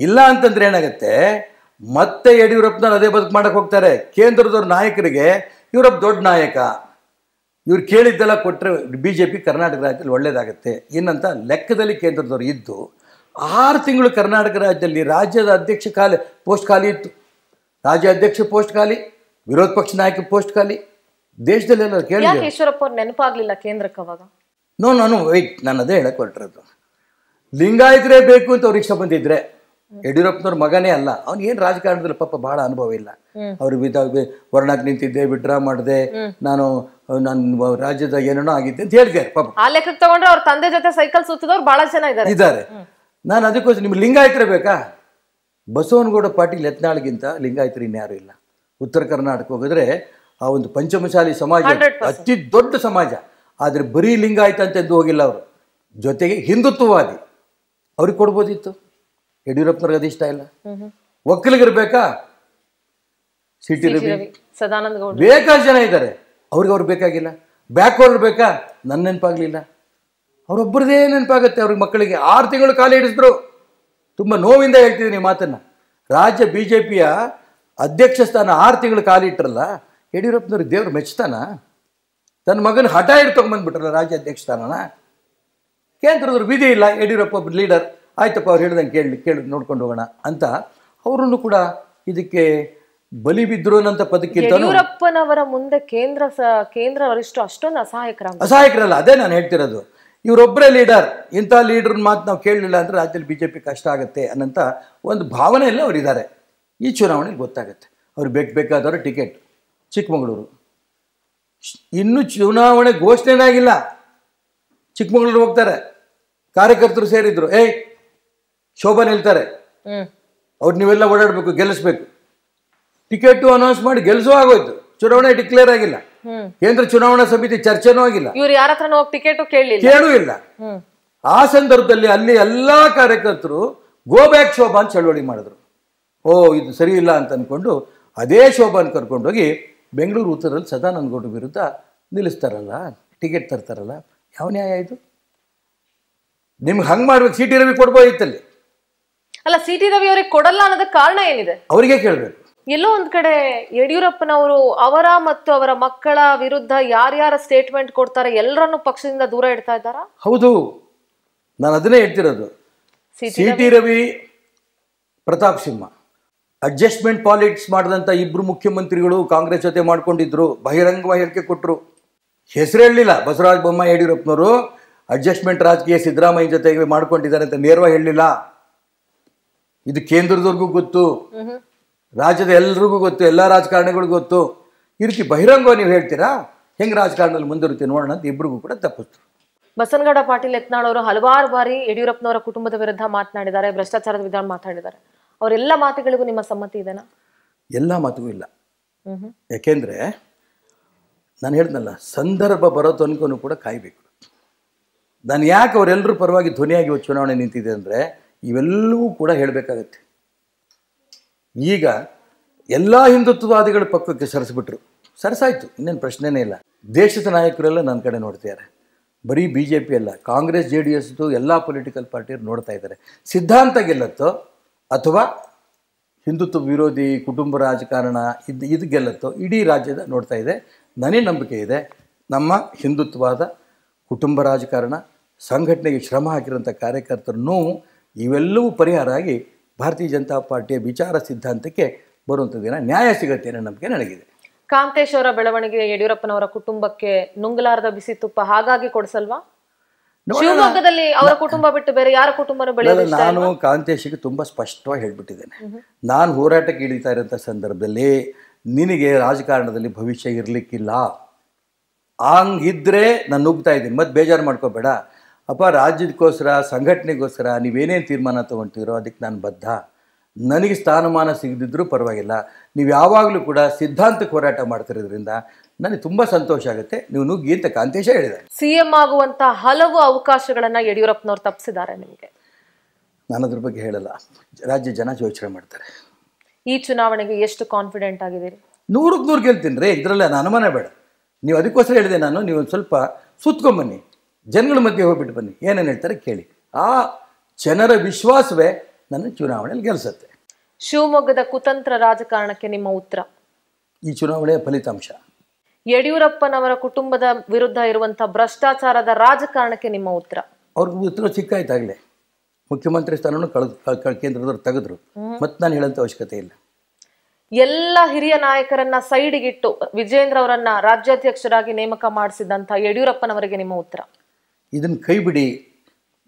ಇಲ್ಲ ಅಂತಂದ್ರೆ ಏನಾಗುತ್ತೆ ಮತ್ತೆ ಯಡಿಯೂರಪ್ಪನವ್ರು ಅದೇ ಬದುಕು ಮಾಡಕ್ಕೆ ಹೋಗ್ತಾರೆ ಕೇಂದ್ರದವ್ರ ನಾಯಕರಿಗೆ ಇವರಪ್ಪ ದೊಡ್ಡ ನಾಯಕ ಇವ್ರು ಕೇಳಿದ್ದೆಲ್ಲ ಕೊಟ್ಟರೆ ಬಿ ಜೆ ಪಿ ಕರ್ನಾಟಕ ರಾಜ್ಯದಲ್ಲಿ ಒಳ್ಳೇದಾಗುತ್ತೆ ಏನಂತ ಲೆಕ್ಕದಲ್ಲಿ ಕೇಂದ್ರದವ್ರು ಇದ್ದು ಆರು ತಿಂಗಳು ಕರ್ನಾಟಕ ರಾಜ್ಯದಲ್ಲಿ ರಾಜ್ಯದ ಅಧ್ಯಕ್ಷ ಖಾಲಿ ಪೋಸ್ಟ್ ಖಾಲಿ ಇತ್ತು ರಾಜ್ಯ ಅಧ್ಯಕ್ಷ ಪೋಸ್ಟ್ ಖಾಲಿ ವಿರೋಧ ಪಕ್ಷ ನಾಯಕ ಪೋಸ್ಟ್ ಖಾಲಿ ದೇಶದಲ್ಲೆಲ್ಲ ಕೇಳಿ ಈಶ್ವರಪ್ಪ ಅವ್ರು ನೆನಪಾಗಲಿಲ್ಲ ಕೇಂದ್ರಕ್ಕೆ ಅವಾಗ ನೋ ನಾನು ವೈಟ್ ನಾನು ಅದೇ ಹೇಳಕ್ಕೆ ಹೊರಟಿರೋದು ಲಿಂಗಾಯತರೇ ಬೇಕು ಅಂತ ಅವ್ರಿಗೆ ಇಷ್ಟ ಬಂದಿದ್ರೆ ಯಡಿಯೂರಪ್ಪನವ್ರ ಮಗನೇ ಅಲ್ಲ ಅವ್ನು ಏನ್ ರಾಜಕಾರಣದಲ್ಲಿ ಪಾಪ ಬಹಳ ಅನುಭವ ಇಲ್ಲ ಅವ್ರು ವರ್ಣಕ್ಕೆ ನಿಂತಿದ್ದೆ ವಿಡ್ರಾ ಮಾಡಿದೆ ನಾನು ನನ್ನ ರಾಜ್ಯದ ಏನೇನೋ ಆಗಿದ್ದೆ ಅಂತ ಹೇಳ್ತಾರೆ ಪಾಪ ಆ ಲೆಕ್ಕಕ್ಕೆ ತಗೊಂಡ್ರೆ ಅವ್ರ ತಂದೆ ಜೊತೆ ಸೈಕಲ್ ಸುತ್ತಿದವ್ರು ಬಹಳ ಜನ ಇದ್ದಾರೆ ನಾನು ಅದಕ್ಕೋಸ್ಕರ ನಿಮ್ಗೆ ಲಿಂಗಾಯಿತರ ಬೇಕಾ ಬಸವನಗೌಡ ಪಾಟೀಲ್ ಯತ್ನಾಳ್ಗಿಂತ ಲಿಂಗಾಯತರು ಇನ್ಯಾರು ಇಲ್ಲ ಉತ್ತರ ಕರ್ನಾಟಕ ಹೋಗಿದ್ರೆ ಆ ಒಂದು ಪಂಚಮಶಾಲಿ ಸಮಾಜ ಅತಿ ದೊಡ್ಡ ಸಮಾಜ ಆದರೆ ಬರೀ ಲಿಂಗಾಯತ ಅಂತ ಎದ್ದು ಹೋಗಿಲ್ಲ ಅವರು ಜೊತೆಗೆ ಹಿಂದುತ್ವವಾದಿ ಅವ್ರಿಗೆ ಕೊಡ್ಬೋದಿತ್ತು ಯಡಿಯೂರಪ್ಪನವ್ರಿಗೆ ಇಷ್ಟ ಇಲ್ಲ ಒಕ್ಕಲಿಗರ್ಬೇಕಾ ಸಿಟಿ ರವಿ ಸದಾನಂದ ಗೌಡ ಜನ ಇದ್ದಾರೆ ಅವ್ರಿಗೆ ಅವ್ರು ಬೇಕಾಗಿಲ್ಲ ಬ್ಯಾಕ್ ಅವ್ರು ಬೇಕಾ ನನ್ನ ನೆನಪಾಗ್ಲಿಲ್ಲ ಅವ್ರೊಬ್ಬರದೇ ನೆನಪಾಗುತ್ತೆ ಅವ್ರಿಗೆ ಮಕ್ಕಳಿಗೆ ಆರು ತಿಂಗಳು ಕಾಲ ಹಿಡಿಸಿದ್ರು ತುಂಬ ನೋವಿಂದ ಹೇಳ್ತಿದ್ದೀನಿ ಮಾತನ್ನು ರಾಜ್ಯ ಬಿ ಜೆ ಪಿಯ ಅಧ್ಯಕ್ಷ ಸ್ಥಾನ ಆರು ತಿಂಗಳು ಇಟ್ಟರಲ್ಲ ಯಡಿಯೂರಪ್ಪನವ್ರಿಗೆ ದೇವ್ರು ಮೆಚ್ಚತಾನ ತನ್ನ ಮಗನ ಹಠ ಇಟ್ಟು ತೊಗೊಂಡ್ಬಂದ್ಬಿಟ್ರಲ್ಲ ರಾಜ್ಯ ಅಧ್ಯಕ್ಷ ಸ್ಥಾನನ ಕೇಂದ್ರದವ್ರು ವಿಧಿ ಇಲ್ಲ ಯಡಿಯೂರಪ್ಪ ಒಬ್ಬ ಲೀಡರ್ ಆಯ್ತಪ್ಪ ಅವ್ರು ಹೇಳ್ದಂಗೆ ಕೇಳಿ ಕೇಳಿ ನೋಡ್ಕೊಂಡು ಹೋಗೋಣ ಅಂತ ಅವರನ್ನು ಕೂಡ ಇದಕ್ಕೆ ಬಲಿ ಬಿದ್ರು ಅನ್ನೋಂಥ ಪದಕ್ಕೆ ಯಡಿಯೂರಪ್ಪನವರ ಮುಂದೆ ಕೇಂದ್ರ ಕೇಂದ್ರ ವರಿಷ್ಠ ಅಷ್ಟೊಂದು ಅಸಹಾಯಕರ ಅಸಹಾಯಕರಲ್ಲ ಅದೇ ನಾನು ಹೇಳ್ತಿರೋದು ಇವರೊಬ್ಬರೇ ಲೀಡರ್ ಇಂಥ ಲೀಡರ್ ಮಾತು ನಾವು ಕೇಳಲಿಲ್ಲ ಅಂದರೆ ರಾಜ್ಯದಲ್ಲಿ ಬಿ ಜೆ ಪಿ ಕಷ್ಟ ಆಗುತ್ತೆ ಅನ್ನೋಂಥ ಒಂದು ಭಾವನೆಯಲ್ಲೇ ಅವರಿದ್ದಾರೆ ಈ ಚುನಾವಣೆಗೆ ಗೊತ್ತಾಗುತ್ತೆ ಅವ್ರು ಬೇಕು ಬೇಕಾದವರು ಟಿಕೆಟ್ ಚಿಕ್ಕಮಗಳೂರು ಇನ್ನೂ ಚುನಾವಣೆ ಘೋಷಣೆನಾಗಿಲ್ಲ ಚಿಕ್ಕಮಗಳೂರು ಹೋಗ್ತಾರೆ ಕಾರ್ಯಕರ್ತರು ಸೇರಿದ್ರು ಏಯ್ ಶೋಭಾ ನಿಲ್ತಾರೆ ಅವ್ರು ನೀವೆಲ್ಲ ಓಡಾಡಬೇಕು ಗೆಲ್ಲಿಸ್ಬೇಕು ಟಿಕೆಟ್ ಅನೌನ್ಸ್ ಮಾಡಿ ಗೆಲ್ಸು ಆಗೋಯ್ತು ಚುನಾವಣೆ ಡಿಕ್ಲೇರ್ ಆಗಿಲ್ಲ ಕೇಂದ್ರ ಚುನಾವಣಾ ಸಮಿತಿ ಚರ್ಚೆನೂ ಆಗಿಲ್ಲ ಇವ್ರು ಯಾರ ಹತ್ರ ಟಿಕೆಟ್ ಕೇಳೂ ಇಲ್ಲ ಆ ಸಂದರ್ಭದಲ್ಲಿ ಅಲ್ಲಿ ಎಲ್ಲಾ ಕಾರ್ಯಕರ್ತರು ಗೋ ಬ್ಯಾಕ್ ಶೋಭಾ ಅಂತ ಚಳವಳಿ ಮಾಡಿದ್ರು ಓ ಇದು ಸರಿ ಇಲ್ಲ ಅಂತ ಅನ್ಕೊಂಡು ಅದೇ ಶೋಭಾನ್ ಕರ್ಕೊಂಡೋಗಿ ಬೆಂಗಳೂರು ಉತ್ತರದಲ್ಲಿ ಸದಾನಂದ ಗೌಡ ವಿರುದ್ಧ ನಿಲ್ಲಿಸ್ತಾರಲ್ಲ ಟಿಕೆಟ್ ತರ್ತಾರಲ್ಲ ಯಾವ ನ್ಯಾಯ ಇದು ನಿಮ್ಗೆ ಹಂಗೆ ಮಾಡ್ಬೇಕು ಸಿ ಟಿ ರವಿ ಕೊಡ್ಬೋದಿತ್ತಲ್ಲಿ ಅಲ್ಲ ಸಿ ಟಿ ರವಿ ಅವರಿಗೆ ಕೊಡಲ್ಲ ಅನ್ನೋದ ಕಾರಣ ಏನಿದೆ ಅವರಿಗೆ ಕೇಳಬೇಕು ಎಲ್ಲೋ ಒಂದ್ ಕಡೆ ಯಡಿಯೂರಪ್ಪನವರು ಅವರ ಮತ್ತು ಅವರ ಮಕ್ಕಳ ವಿರುದ್ಧ ಯಾರ್ಯಾರ ಸ್ಟೇಟ್ಮೆಂಟ್ ಕೊಡ್ತಾರೆ ಎಲ್ಲರನ್ನು ಪಕ್ಷದಿಂದ ದೂರ ಇಡ್ತಾ ಇದ್ದಾರ ಹೌದು ನಾನು ಅದನ್ನೇ ಹೇಳ್ತಿರೋದು C T Ravi Pratap Simha adjustment politics ಮಾಡಿದಂಥ ಇಬ್ಬರು ಮುಖ್ಯಮಂತ್ರಿಗಳು ಕಾಂಗ್ರೆಸ್ ಜೊತೆ ಮಾಡ್ಕೊಂಡಿದ್ರು ಬಹಿರಂಗವಾಗಿ ಹೇಳಿಕೆ ಕೊಟ್ಟರು ಹೆಸರು ಹೇಳಲಿಲ್ಲ ಬಸವರಾಜ ಬೊಮ್ಮಾಯಿ ಯಡಿಯೂರಪ್ಪನವರು ಅಡ್ಜಸ್ಟ್ಮೆಂಟ್ ರಾಜಕೀಯ ಸಿದ್ದರಾಮಯ್ಯ ಜೊತೆಗೆ ಮಾಡ್ಕೊಂಡಿದ್ದಾರೆ ಅಂತ ನೇರವಾಗಿ ಹೇಳಲಿಲ್ಲ ಇದು ಕೇಂದ್ರದವ್ರಿಗೂ ಗೊತ್ತು ರಾಜ್ಯದ ಎಲ್ರಿಗೂ ಗೊತ್ತು ಎಲ್ಲ ರಾಜಕಾರಣಿಗಳಿಗೂ ಗೊತ್ತು ಈ ರೀತಿ ಬಹಿರಂಗ ನೀವು ಹೇಳ್ತೀರಾ ಹೆಂಗ್ ರಾಜಕಾರಣದಲ್ಲಿ ಮುಂದಿರುತ್ತೆ ನೋಡೋಣ ಅಂತ ಇಬ್ಬರಿಗೂ ಕೂಡ ತಪ್ಪಿಸ್ತು ಬಸನಗೌಡ ಪಾಟೀಲ್ ಯತ್ನಾಳ್ ಅವರು ಹಲವಾರು ಬಾರಿ ಯಡಿಯೂರಪ್ಪನವರ ಕುಟುಂಬದ ವಿರುದ್ಧ ಮಾತನಾಡಿದ್ದಾರೆ ಭ್ರಷ್ಟಾಚಾರದ ವಿರುದ್ಧ ಮಾತನಾಡಿದ್ದಾರೆ ಅವರೆಲ್ಲ ಮಾತುಗಳಿಗೂ ನಿಮ್ಮ ಸಮ್ಮತಿ ಇದೆನಾ ಎಲ್ಲ ಮಾತುಗೂ ಇಲ್ಲ ಯಾಕೆಂದ್ರೆ ನಾನು ಹೇಳ್ದಲ್ಲ ಸಂದರ್ಭ ಬರೋ ತನಕ ಕೂಡ ಕಾಯಬೇಕು ನಾನು ಯಾಕೆ ಅವರೆಲ್ಲರೂ ಪರವಾಗಿ ಧ್ವನಿಯಾಗಿ ಚುನಾವಣೆ ನಿಂತಿದೆ ಅಂದರೆ ಇವೆಲ್ಲವೂ ಕೂಡ ಹೇಳಬೇಕಾಗತ್ತೆ ಈಗ ಎಲ್ಲ ಹಿಂದುತ್ವವಾದಿಗಳ ಪಕ್ಕಕ್ಕೆ ಸರಿಸ್ಬಿಟ್ರು ಸರಿಸಾಯ್ತು ಇನ್ನೇನು ಪ್ರಶ್ನೆನೇ ಇಲ್ಲ ದೇಶದ ನಾಯಕರೆಲ್ಲ ನನ್ನ ಕಡೆ ನೋಡ್ತಿದ್ದಾರೆ ಬರೀ ಬಿ ಜೆ ಪಿ ಅಲ್ಲ ಕಾಂಗ್ರೆಸ್ ಜೆ ಡಿ ಎಸ್ದು ಎಲ್ಲ ಪೊಲಿಟಿಕಲ್ ಪಾರ್ಟಿಯವ್ರು ನೋಡ್ತಾ ಇದ್ದಾರೆ ಸಿದ್ಧಾಂತ ಗೆಲ್ಲತ್ತೋ ಅಥವಾ ಹಿಂದುತ್ವ ವಿರೋಧಿ ಕುಟುಂಬ ರಾಜಕಾರಣ ಇದು ಇದು ಗೆಲ್ಲತ್ತೋ ಇಡೀ ರಾಜ್ಯದ ನೋಡ್ತಾ ಇದೆ ನನಗೆ ನಂಬಿಕೆ ಇದೆ ನಮ್ಮ ಹಿಂದುತ್ವವಾದ ಕುಟುಂಬ ರಾಜಕಾರಣ ಸಂಘಟನೆಗೆ ಶ್ರಮ ಹಾಕಿರುವಂಥ ಕಾರ್ಯಕರ್ತರ ಇವೆಲ್ಲವೂ ಪರಿಹಾರ ಆಗಿ ಭಾರತೀಯ ಜನತಾ ಪಾರ್ಟಿಯ ವಿಚಾರ ಸಿದ್ಧಾಂತಕ್ಕೆ ಬರುವಂಥ ದಿನ ನ್ಯಾಯ ಸಿಗುತ್ತೆ ಅನ್ನೋ ನಂಬಿಕೆ ನನಗಿದೆ ಕಾಂತೇಶ್ ಅವರ ಬೆಳವಣಿಗೆ ಯಡಿಯೂರಪ್ಪನವರ ಕುಟುಂಬಕ್ಕೆ ನುಂಗಲಾರದ ಬಿಸಿ ತುಪ್ಪ ಹಾಗಾಗಿ ಕೊಡಿಸಲ್ವಾ ಶಿವಮೊಗ್ಗದಲ್ಲಿ ಅವರ ಕುಟುಂಬ ಬಿಟ್ಟು ಬೇರೆ ಯಾರ ಕುಟುಂಬನೂ ನಾನು ಕಾಂತೇಶಿಗೆ ತುಂಬ ಸ್ಪಷ್ಟವಾಗಿ ಹೇಳ್ಬಿಟ್ಟಿದ್ದೇನೆ ನಾನು ಹೋರಾಟಕ್ಕೆ ಇಳಿತಾ ಇರೋಂಥ ಸಂದರ್ಭದಲ್ಲಿ ನಿನಗೆ ರಾಜಕಾರಣದಲ್ಲಿ ಭವಿಷ್ಯ ಇರಲಿಕ್ಕಿಲ್ಲ ಹಂಗಿದ್ರೆ ನಾನು ನುಗ್ತಾ ಇದ್ದೀನಿ ಮತ್ತೆ ಬೇಜಾರು ಮಾಡ್ಕೋಬೇಡ ಅಪ್ಪ ರಾಜ್ಯದಕ್ಕೋಸ್ಕರ ಸಂಘಟನೆಗೋಸ್ಕರ ನೀವೇನೇನು ತೀರ್ಮಾನ ತೊಗೊಳ್ತಿರೋ ಅದಕ್ಕೆ ನಾನು ಬದ್ಧ ನನಗೆ ಸ್ಥಾನಮಾನ ಸಿಗದಿದ್ದರೂ ಪರವಾಗಿಲ್ಲ ನೀವು ಯಾವಾಗಲೂ ಕೂಡ ಸಿದ್ಧಾಂತಕ್ಕೆ ಹೋರಾಟ ಮಾಡ್ತಿರೋದ್ರಿಂದ ನನಗೆ ತುಂಬ ಸಂತೋಷ ಆಗುತ್ತೆ ನೀವು ನುಗ್ಗಿ ಅಂತ ಕಾಂತೇಶ ಹೇಳಿದ್ದಾರೆ ಸಿ ಎಂ ಆಗುವಂಥ ಹಲವು ಅವಕಾಶಗಳನ್ನು ಯಡಿಯೂರಪ್ಪನವ್ರು ತಪ್ಪಿಸಿದ್ದಾರೆ ನಿಮಗೆ ನಾನು ಅದ್ರ ಬಗ್ಗೆ ಹೇಳಲ್ಲ ರಾಜ್ಯ ಜನ ಯೋಚನೆ ಮಾಡ್ತಾರೆ ಈ ಚುನಾವಣೆಗೆ ಎಷ್ಟು ಕಾನ್ಫಿಡೆಂಟ್ ಆಗಿದ್ದೀರಿ ನೂರಕ್ಕೆ ನೂರು ಗೆಲ್ತೀನಿ ರೀ ಇದರಲ್ಲೇ ನಾನು ಅನುಮಾನ ಬೇಡ ನೀವು ಅದಕ್ಕೋಸ್ಕರ ಹೇಳಿದೆ ನಾನು ನೀವೊಂದು ಸ್ವಲ್ಪ ಸುತ್ಕೊಂಬನ್ನಿ ಜನಗಳ ಮಧ್ಯೆ ಹೋಗ್ಬಿಟ್ಟು ಬನ್ನಿ ಏನೇನು ಹೇಳ್ತಾರೆ ಕೇಳಿ ಆ ಜನರ ವಿಶ್ವಾಸವೇ ನನ್ನ ಚುನಾವಣೆಯಲ್ಲಿ ಗೆಲ್ಲಿಸುತ್ತೆ ಶಿವಮೊಗ್ಗದ ಕುತಂತ್ರ ರಾಜಕಾರಣಕ್ಕೆ ನಿಮ್ಮ ಉತ್ತರ ಈ ಚುನಾವಣೆಯ ಫಲಿತಾಂಶ ಯಡಿಯೂರಪ್ಪನವರ ಕುಟುಂಬದ ವಿರುದ್ಧ ಇರುವಂತಹ ಭ್ರಷ್ಟಾಚಾರದ ರಾಜಕಾರಣಕ್ಕೆ ನಿಮ್ಮ ಉತ್ತರ ಅವ್ರಿಗೆ ಉತ್ತರ ಸಿಕ್ಕಾಯ್ತಾಗಲೇ ಮುಖ್ಯಮಂತ್ರಿ ಸ್ಥಾನವನ್ನು ಕಳೆದು ಕೇಂದ್ರದವರು ತೆಗೆದ್ರು ಮತ್ತೆ ನಾನು ಹೇಳಂತ ಅವಶ್ಯಕತೆ ಇಲ್ಲ ಎಲ್ಲ ಹಿರಿಯ ನಾಯಕರನ್ನ ಸೈಡ್ಗಿಟ್ಟು ವಿಜೇಂದ್ರ ಅವರನ್ನ ರಾಜ್ಯಾಧ್ಯಕ್ಷರಾಗಿ ನೇಮಕ ಮಾಡಿಸಿದಂತಹ ಯಡಿಯೂರಪ್ಪನವರಿಗೆ ನಿಮ್ಮ ಉತ್ತರ ಇದನ್ನು ಕೈಬಿಡಿ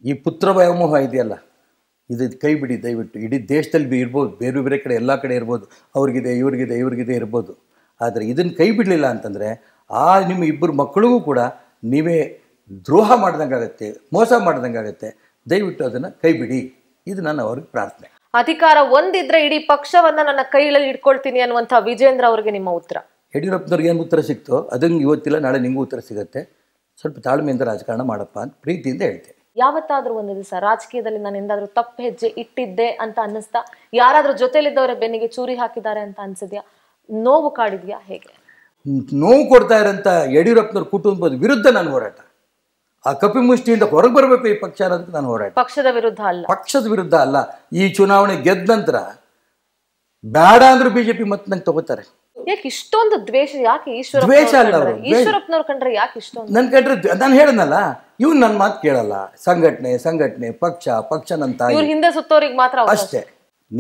ಈ ಪುತ್ರ ವ್ಯಾಮೋಹ ಇದೆಯಲ್ಲ ಇದು ಕೈಬಿಡಿ ದಯವಿಟ್ಟು ಇಡೀ ದೇಶದಲ್ಲಿ ಬಿ ಇರ್ಬೋದು ಬೇರೆ ಬೇರೆ ಕಡೆ ಎಲ್ಲ ಕಡೆ ಇರ್ಬೋದು ಅವ್ರಿಗಿದೆ ಇವ್ರಿಗಿದೆ ಇವ್ರಿಗಿದೆ ಇರ್ಬೋದು ಆದರೆ ಇದನ್ನು ಕೈ ಬಿಡಲಿಲ್ಲ ಅಂತಂದರೆ ಆ ನಿಮ್ಮ ಇಬ್ಬರು ಮಕ್ಕಳಿಗೂ ಕೂಡ ನೀವೇ ದ್ರೋಹ ಮಾಡ್ದಂಗೆ ಮೋಸ ಮಾಡ್ದಂಗೆ ಆಗುತ್ತೆ ದಯವಿಟ್ಟು ಅದನ್ನು ಕೈಬಿಡಿ ಇದು ನಾನು ಅವ್ರಿಗೆ ಪ್ರಾರ್ಥನೆ ಅಧಿಕಾರ ಒಂದಿದ್ರೆ ಇಡೀ ಪಕ್ಷವನ್ನು ನನ್ನ ಕೈಯಲ್ಲಿ ಇಟ್ಕೊಳ್ತೀನಿ ಅನ್ನುವಂಥ ವಿಜೇಂದ್ರ ಅವರಿಗೆ ನಿಮ್ಮ ಉತ್ತರ ಯಡಿಯೂರಪ್ಪನವ್ರಿಗೆ ಏನು ಉತ್ತರ ಸಿಕ್ತೋ ಅದಂಗೆ ಇವತ್ತಿಲ್ಲ ನಾಳೆ ನಿಮಗೂ ಉತ್ತರ ಸಿಗುತ್ತೆ ಸ್ವಲ್ಪ ತಾಳ್ಮೆಯಿಂದ ರಾಜಕಾರಣ ಮಾಡಪ್ಪ ಅಂತ ಪ್ರೀತಿಯಿಂದ ಹೇಳ್ತೇನೆ ಯಾವತ್ತಾದ್ರೂ ಒಂದು ದಿವಸ ರಾಜಕೀಯದಲ್ಲಿ ನಾನು ಎಂದಾದ್ರೂ ತಪ್ಪು ಹೆಜ್ಜೆ ಇಟ್ಟಿದ್ದೆ ಅಂತ ಅನ್ನಿಸ್ತಾ ಯಾರಾದ್ರೂ ಜೊತೆಲಿದ್ದವರ ಬೆನ್ನಿಗೆ ಚೂರಿ ಹಾಕಿದ್ದಾರೆ ಅಂತ ಅನ್ಸಿದ್ಯಾ ನೋವು ಕಾಡಿದ್ಯಾ ಹೇಗೆ ನೋವು ಕೊಡ್ತಾ ಇರೋಂಥ ಯಡಿಯೂರಪ್ಪನವ್ರ ಕುಟುಂಬದ ವಿರುದ್ಧ ನಾನು ಹೋರಾಟ ಆ ಕಪಿ ಮುಷ್ಟಿಯಿಂದ ಹೊರಗೆ ಬರಬೇಕು ಈ ಪಕ್ಷ ಅನ್ನೋದಕ್ಕೆ ನಾನು ಹೋರಾಟ ಪಕ್ಷದ ವಿರುದ್ಧ ಅಲ್ಲ ಪಕ್ಷದ ವಿರುದ್ಧ ಅಲ್ಲ ಈ ಚುನಾವಣೆ ಗೆದ್ದ ನಂತರ ಬೇಡ ಅಂದ್ರೂ ಬಿಜೆಪಿ ಜೆ ಮತ್ತೆ ನಂಗೆ ತಗೋತಾರೆ ಯಾಕೆ ಇಷ್ಟೊಂದು ದ್ವೇಷ ಯಾಕೆ ಈಶ್ವರ ದ್ವೇಷ ಕಂಡ್ರೆ ಯಾಕೆ ಇಷ್ಟೊಂದು ನನ್ ಕಂಡ್ರೆ ನಾನು ಹೇಳನಲ್ಲ ಇವ್ನು ನನ್ನ ಮಾತು ಕೇಳಲ್ಲ ಸಂಘಟನೆ ಸಂಘಟನೆ ಪಕ್ಷ ಪಕ್ಷ ನಂತ ಇವ್ರ ಹಿಂದೆ ಸುತ್ತೋರಿಗೆ ಮಾತ್ರ ಅಷ್ಟೇ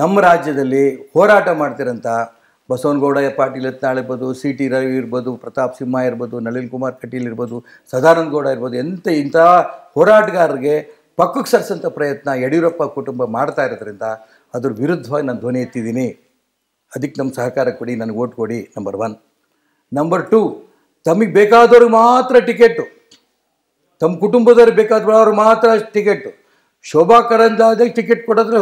ನಮ್ಮ ರಾಜ್ಯದಲ್ಲಿ ಹೋರಾಟ ಮಾಡ್ತಿರಂತ ಬಸವನಗೌಡ ಪಾಟೀಲ್ ಎತ್ನಾಳ್ ಇರ್ಬೋದು ಸಿ ಟಿ ರವಿ ಇರ್ಬೋದು ಪ್ರತಾಪ್ ಸಿಂಹ ಇರ್ಬೋದು ನಳಿನ್ ಕುಮಾರ್ ಕಟೀಲ್ ಇರ್ಬೋದು ಸದಾನಂದ ಗೌಡ ಇರ್ಬೋದು ಎಂತ ಇಂಥ ಹೋರಾಟಗಾರರಿಗೆ ಪಕ್ಕಕ್ಕೆ ಸರಿಸೋಂಥ ಪ್ರಯತ್ನ ಯಡಿಯೂರಪ್ಪ ಕುಟುಂಬ ಮಾಡ್ತಾ ಇರೋದ್ರಿಂದ ಅದ್ರ ವಿರುದ್ಧವಾಗಿ ನಾನು ಧ್ವನಿ ಎತ್ತಿದ್ದೀನಿ ಅದಕ್ಕೆ ನಮ್ಮ ಸಹಕಾರ ಕೊಡಿ ನನಗೆ ಓಟ್ ಕೊಡಿ ನಂಬರ್ ಒನ್ ನಂಬರ್ ಟು ತಮಗೆ ಬೇಕಾದವ್ರಿಗೆ ಮಾತ್ರ ಟಿಕೆಟು ತಮ್ಮ ಕುಟುಂಬದವ್ರಿಗೆ ಬೇಕಾದವ್ರು ಮಾತ್ರ ಟಿಕೆಟು ಶೋಭಾ ಕರಂದ್ಲಾದಾಗ ಟಿಕೆಟ್ ಕೊಡಿದ್ರೆ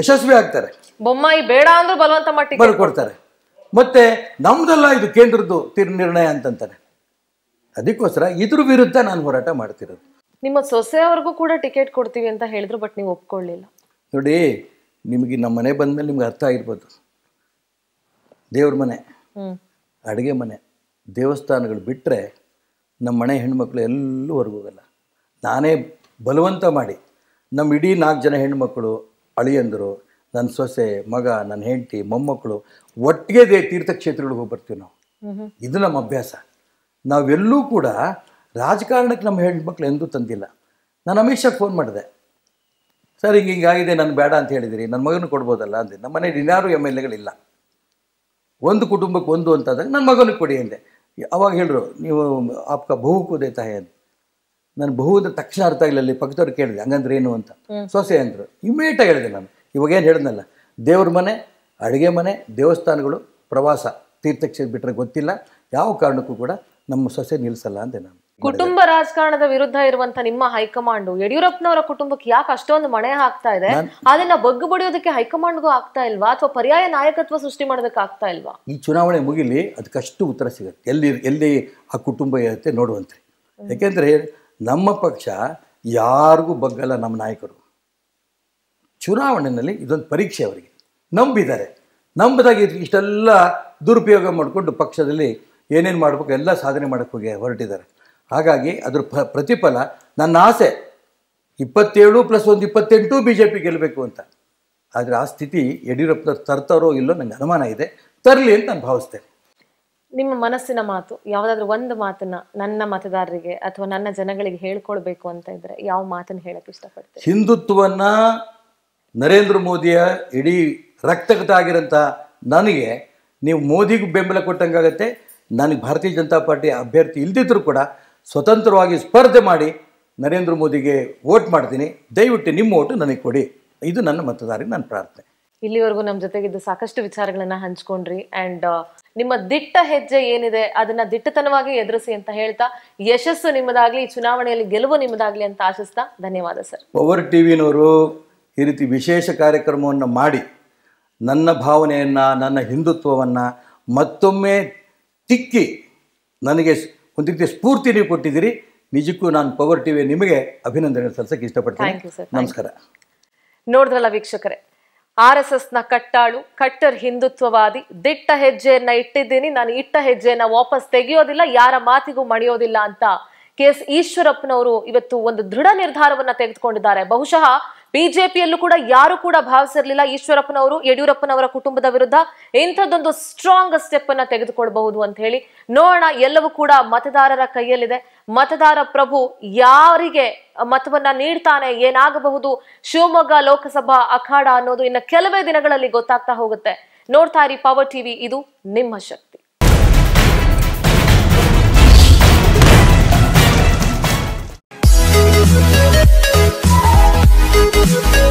ಯಶಸ್ವಿ ಆಗ್ತಾರೆ ಬೊಮ್ಮಾಯಿ ಬೇಡ ಅಂದ್ರೆ ಬಲವಂತ ಮಾಡಿ ಕೊಡ್ತಾರೆ ಮತ್ತೆ ನಮ್ಮದಲ್ಲ ಇದು ಕೇಂದ್ರದ್ದು ತೀರ್ ನಿರ್ಣಯ ಅಂತಂತಾರೆ ಅದಕ್ಕೋಸ್ಕರ ಇದ್ರ ವಿರುದ್ಧ ನಾನು ಹೋರಾಟ ಮಾಡ್ತಿರೋದು ನಿಮ್ಮ ಸೊಸೆಯವ್ರಿಗೂ ಕೂಡ ಟಿಕೆಟ್ ಕೊಡ್ತೀವಿ ಅಂತ ಹೇಳಿದ್ರು ಬಟ್ ನೀವು ಒಪ್ಕೊಳ್ಳಿಲ್ಲ ನೋಡಿ ನಿಮಗೆ ನಮ್ಮ ಮನೆ ಬಂದ್ಮೇಲೆ ನಿಮ್ಗೆ ಅರ್ಥ ಆಗಿರ್ಬೋದು ದೇವ್ರ ಮನೆ ಅಡುಗೆ ಮನೆ ದೇವಸ್ಥಾನಗಳು ಬಿಟ್ಟರೆ ನಮ್ಮ ಮನೆ ಹೆಣ್ಮಕ್ಳು ಎಲ್ಲೂ ಹೊರಗೋಗಲ್ಲ ನಾನೇ ಬಲವಂತ ಮಾಡಿ ನಮ್ಮ ಇಡೀ ನಾಲ್ಕು ಜನ ಹೆಣ್ಮಕ್ಳು ಅಳಿಯಂದರು ನನ್ನ ಸೊಸೆ ಮಗ ನನ್ನ ಹೆಂಡತಿ ಮೊಮ್ಮಕ್ಕಳು ಒಟ್ಟಿಗೆ ದೇ ತೀರ್ಥಕ್ಷೇತ್ರಗಳಿಗೆ ಹೋಗಿ ಬರ್ತೀವಿ ನಾವು ಇದು ನಮ್ಮ ಅಭ್ಯಾಸ ನಾವೆಲ್ಲೂ ಕೂಡ ರಾಜಕಾರಣಕ್ಕೆ ನಮ್ಮ ಹೆಣ್ಮಕ್ಳು ಎಂದೂ ತಂದಿಲ್ಲ ನಾನು ಅಮಿತ್ ಶಾ ಫೋನ್ ಮಾಡಿದೆ ಸರ್ ಹಿಂಗೆ ಹಿಂಗಾಗಿದೆ ನಾನು ಬೇಡ ಅಂತ ಹೇಳಿದಿರಿ ನನ್ನ ಮಗನ ಕೊಡ್ಬೋದಲ್ಲ ಅಂದೆ ನಮ್ಮ ಮನೇಲಿ ಇನ್ಯಾರು ಎಮ್ ಎಲ್ ಎಗಳಿಲ್ಲ ಒಂದು ಕುಟುಂಬಕ್ಕೆ ಒಂದು ಅಂತಂದಾಗ ನನ್ನ ಮಗನಿಗೆ ಕೊಡಿ ಅಂದೆ ಅವಾಗ ಹೇಳಿದ್ರು ನೀವು ಆಪ್ಕ ಬಹು ಕೂದೈತಾ ಅಂತ ನಾನು ಬಹು ತಕ್ಷಣ ಅರ್ಥ ಆಗಲಿಲ್ಲ ಅಲ್ಲಿ ಪಕ್ಕದವ್ರು ಕೇಳಿದೆ ಹಂಗಂದ್ರೆ ಏನು ಅಂತ ಸೊಸೆ ಅಂದರು ಇಮೇಟಾಗಿ ಹೇಳಿದೆ ನಾನು ಇವಾಗ ಏನು ಹೇಳಿದ್ನಲ್ಲ ದೇವ್ರ ಮನೆ ಅಡುಗೆ ಮನೆ ದೇವಸ್ಥಾನಗಳು ಪ್ರವಾಸ ತೀರ್ಥಕ್ಷೇತ್ರ ಬಿಟ್ಟರೆ ಗೊತ್ತಿಲ್ಲ ಯಾವ ಕಾರಣಕ್ಕೂ ಕೂಡ ನಮ್ಮ ಸೊಸೆ ನಿಲ್ಲಿಸಲ್ಲ ಅಂದೆ ನಾನು ಕುಟುಂಬ ರಾಜಕಾರಣದ ವಿರುದ್ಧ ಇರುವಂತ ನಿಮ್ಮ ಹೈಕಮಾಂಡ್ ಯಡಿಯೂರಪ್ಪನವರ ಕುಟುಂಬಕ್ಕೆ ಯಾಕೆ ಅಷ್ಟೊಂದು ಮಣೆ ಹಾಕ್ತಾ ಇದೆ ಅದನ್ನ ಬಗ್ಗು ಬಡಿಯೋದಕ್ಕೆ ಹೈಕಮಾಂಡ್ಗೂ ಆಗ್ತಾ ಇಲ್ವಾ ಅಥವಾ ಪರ್ಯಾಯ ನಾಯಕತ್ವ ಸೃಷ್ಟಿ ಮಾಡೋದಕ್ಕೆ ಆಗ್ತಾ ಇಲ್ವಾ ಈ ಚುನಾವಣೆ ಮುಗಿಲಿ ಅದಕ್ಕಷ್ಟು ಉತ್ತರ ಸಿಗುತ್ತೆ ಎಲ್ಲಿ ಎಲ್ಲಿ ಆ ಕುಟುಂಬ ಇರುತ್ತೆ ನೋಡುವಂತೆ ಯಾಕೆಂದ್ರೆ ನಮ್ಮ ಪಕ್ಷ ಯಾರಿಗೂ ಬಗ್ಗಲ್ಲ ನಮ್ಮ ನಾಯಕರು ಚುನಾವಣೆಯಲ್ಲಿ ಇದೊಂದು ಪರೀಕ್ಷೆ ಅವರಿಗೆ ನಂಬಿದ್ದಾರೆ ನಂಬಿದಾಗ ಇಷ್ಟೆಲ್ಲ ದುರುಪಯೋಗ ಮಾಡಿಕೊಂಡು ಪಕ್ಷದಲ್ಲಿ ಏನೇನು ಮಾಡಬೇಕು ಎಲ್ಲ ಸಾಧನೆ ಮಾಡೋಕ್ಕೆ ಹೋಗಿ ಹೊರಟಿದ್ದಾರೆ ಹಾಗಾಗಿ ಅದ್ರ ಪ್ರತಿಫಲ ನನ್ನ ಆಸೆ ಇಪ್ಪತ್ತೇಳು ಪ್ಲಸ್ ಒಂದು ಇಪ್ಪತ್ತೆಂಟು ಬಿ ಜೆ ಪಿ ಗೆಲ್ಲಬೇಕು ಅಂತ ಆದರೆ ಆ ಸ್ಥಿತಿ ಯಡಿಯೂರಪ್ಪನ ತರ್ತಾರೋ ಇಲ್ಲೋ ನನಗೆ ಅನುಮಾನ ಇದೆ ತರಲಿ ಅಂತ ನಾನು ಭಾವಿಸ್ತೇನೆ ನಿಮ್ಮ ಮನಸ್ಸಿನ ಮಾತು ಯಾವುದಾದ್ರೂ ಒಂದು ಮಾತನ್ನ ನನ್ನ ಮತದಾರರಿಗೆ ಅಥವಾ ನನ್ನ ಜನಗಳಿಗೆ ಹೇಳ್ಕೊಳ್ಬೇಕು ಅಂತ ಇದ್ರೆ ಯಾವ ಮಾತನ್ನು ಹೇಳಕ್ಕೆ ಇಷ್ಟಪಡ್ತೀನಿ ಹಿಂದುತ್ವವನ್ನ ನರೇಂದ್ರ ಮೋದಿಯ ಇಡೀ ರಕ್ತಗತ ಆಗಿರೋಂಥ ನನಗೆ ನೀವು ಮೋದಿಗೂ ಬೆಂಬಲ ಕೊಟ್ಟಂಗಾಗತ್ತೆ ನನಗೆ ಭಾರತೀಯ ಜನತಾ ಪಾರ್ಟಿ ಅಭ್ಯರ್ಥಿ ಇಲ್ದಿದ್ರು ಕೂಡ ಸ್ವತಂತ್ರವಾಗಿ ಸ್ಪರ್ಧೆ ಮಾಡಿ ನರೇಂದ್ರ ಮೋದಿಗೆ ವೋಟ್ ಮಾಡ್ತೀನಿ ದಯವಿಟ್ಟು ನಿಮ್ಮ ಓಟು ನನಗೆ ಕೊಡಿ ಇದು ನನ್ನ ಮತದಾರಿ ನನ್ನ ಪ್ರಾರ್ಥನೆ ಇಲ್ಲಿವರೆಗೂ ನಮ್ಮ ಜೊತೆಗಿದ್ದು ಸಾಕಷ್ಟು ವಿಚಾರಗಳನ್ನ ಹಂಚ್ಕೊಂಡ್ರಿ ಅಂಡ್ uh, ನಿಮ್ಮ ದಿಟ್ಟ ಹೆಜ್ಜೆ ಏನಿದೆ ಅದನ್ನ ದಿಟ್ಟತನವಾಗಿ ಎದುರಿಸಿ ಅಂತ ಹೇಳ್ತಾ ಯಶಸ್ಸು ನಿಮ್ಮದಾಗ್ಲಿ ಚುನಾವಣೆಯಲ್ಲಿ ಗೆಲುವು ನಿಮ್ಮದಾಗ್ಲಿ ಅಂತ ಆಶಿಸ್ತಾ ಧನ್ಯವಾದ ಸರ್ ಪವರ್ ಟಿವಿನವರು ಈ ರೀತಿ ವಿಶೇಷ ಕಾರ್ಯಕ್ರಮವನ್ನು ಮಾಡಿ ನನ್ನ ಭಾವನೆಯನ್ನು ನನ್ನ ಹಿಂದುತ್ವವನ್ನು ಮತ್ತೊಮ್ಮೆ ತಿಕ್ಕಿ ನನಗೆ ಒಂದು ರೀತಿ ಸ್ಫೂರ್ತಿ ನೀವು ಕೊಟ್ಟಿದ್ದೀರಿ ನಿಜಕ್ಕೂ ನಾನು ಪವರ್ ಟಿವಿ ನಿಮಗೆ ಅಭಿನಂದನೆ ಸಲ್ಲಿಸಕ್ಕೆ ಇಷ್ಟಪಡ್ತೀನಿ ನಮಸ್ಕಾರ ನೋಡಿದ್ರಲ್ಲ ವೀಕ್ಷಕರೇ ಆರ್ ಎಸ್ ಎಸ್ನ ಕಟ್ಟಾಳು ಕಟ್ಟರ್ ಹಿಂದುತ್ವವಾದಿ ದಿಟ್ಟ ಹೆಜ್ಜೆಯನ್ನ ಇಟ್ಟಿದ್ದೀನಿ ನಾನು ಇಟ್ಟ ಹೆಜ್ಜೆಯನ್ನ ವಾಪಸ್ ತೆಗೆಯೋದಿಲ್ಲ ಯಾರ ಮಾತಿಗೂ ಮಣಿಯೋದಿಲ್ಲ ಅಂತ ಕೆ ಎಸ್ ಈಶ್ವರಪ್ಪನವರು ಇವತ್ತು ಒಂದು ದೃಢ ನಿರ್ಧಾರವನ್ನ ತೆಗೆದುಕೊಂಡಿದ್ದಾರೆ ಬಹುಶಃ ಬಿಜೆಪಿಯಲ್ಲೂ ಕೂಡ ಯಾರು ಕೂಡ ಭಾವಿಸಿರಲಿಲ್ಲ ಈಶ್ವರಪ್ಪನವರು ಯಡಿಯೂರಪ್ಪನವರ ಕುಟುಂಬದ ವಿರುದ್ಧ ಇಂಥದ್ದೊಂದು ಸ್ಟ್ರಾಂಗ್ ಸ್ಟೆಪ್ ಅನ್ನ ತೆಗೆದುಕೊಳ್ಬಹುದು ಅಂತ ಹೇಳಿ ನೋಡೋಣ ಎಲ್ಲವೂ ಕೂಡ ಮತದಾರರ ಕೈಯಲ್ಲಿದೆ ಮತದಾರ ಪ್ರಭು ಯಾರಿಗೆ ಮತವನ್ನ ನೀಡ್ತಾನೆ ಏನಾಗಬಹುದು ಶಿವಮೊಗ್ಗ ಲೋಕಸಭಾ ಅಖಾಡ ಅನ್ನೋದು ಇನ್ನು ಕೆಲವೇ ದಿನಗಳಲ್ಲಿ ಗೊತ್ತಾಗ್ತಾ ಹೋಗುತ್ತೆ ನೋಡ್ತಾ ಇರಿ ಪವರ್ ಟಿವಿ ಇದು ನಿಮ್ಮ ಶಕ್ತಿ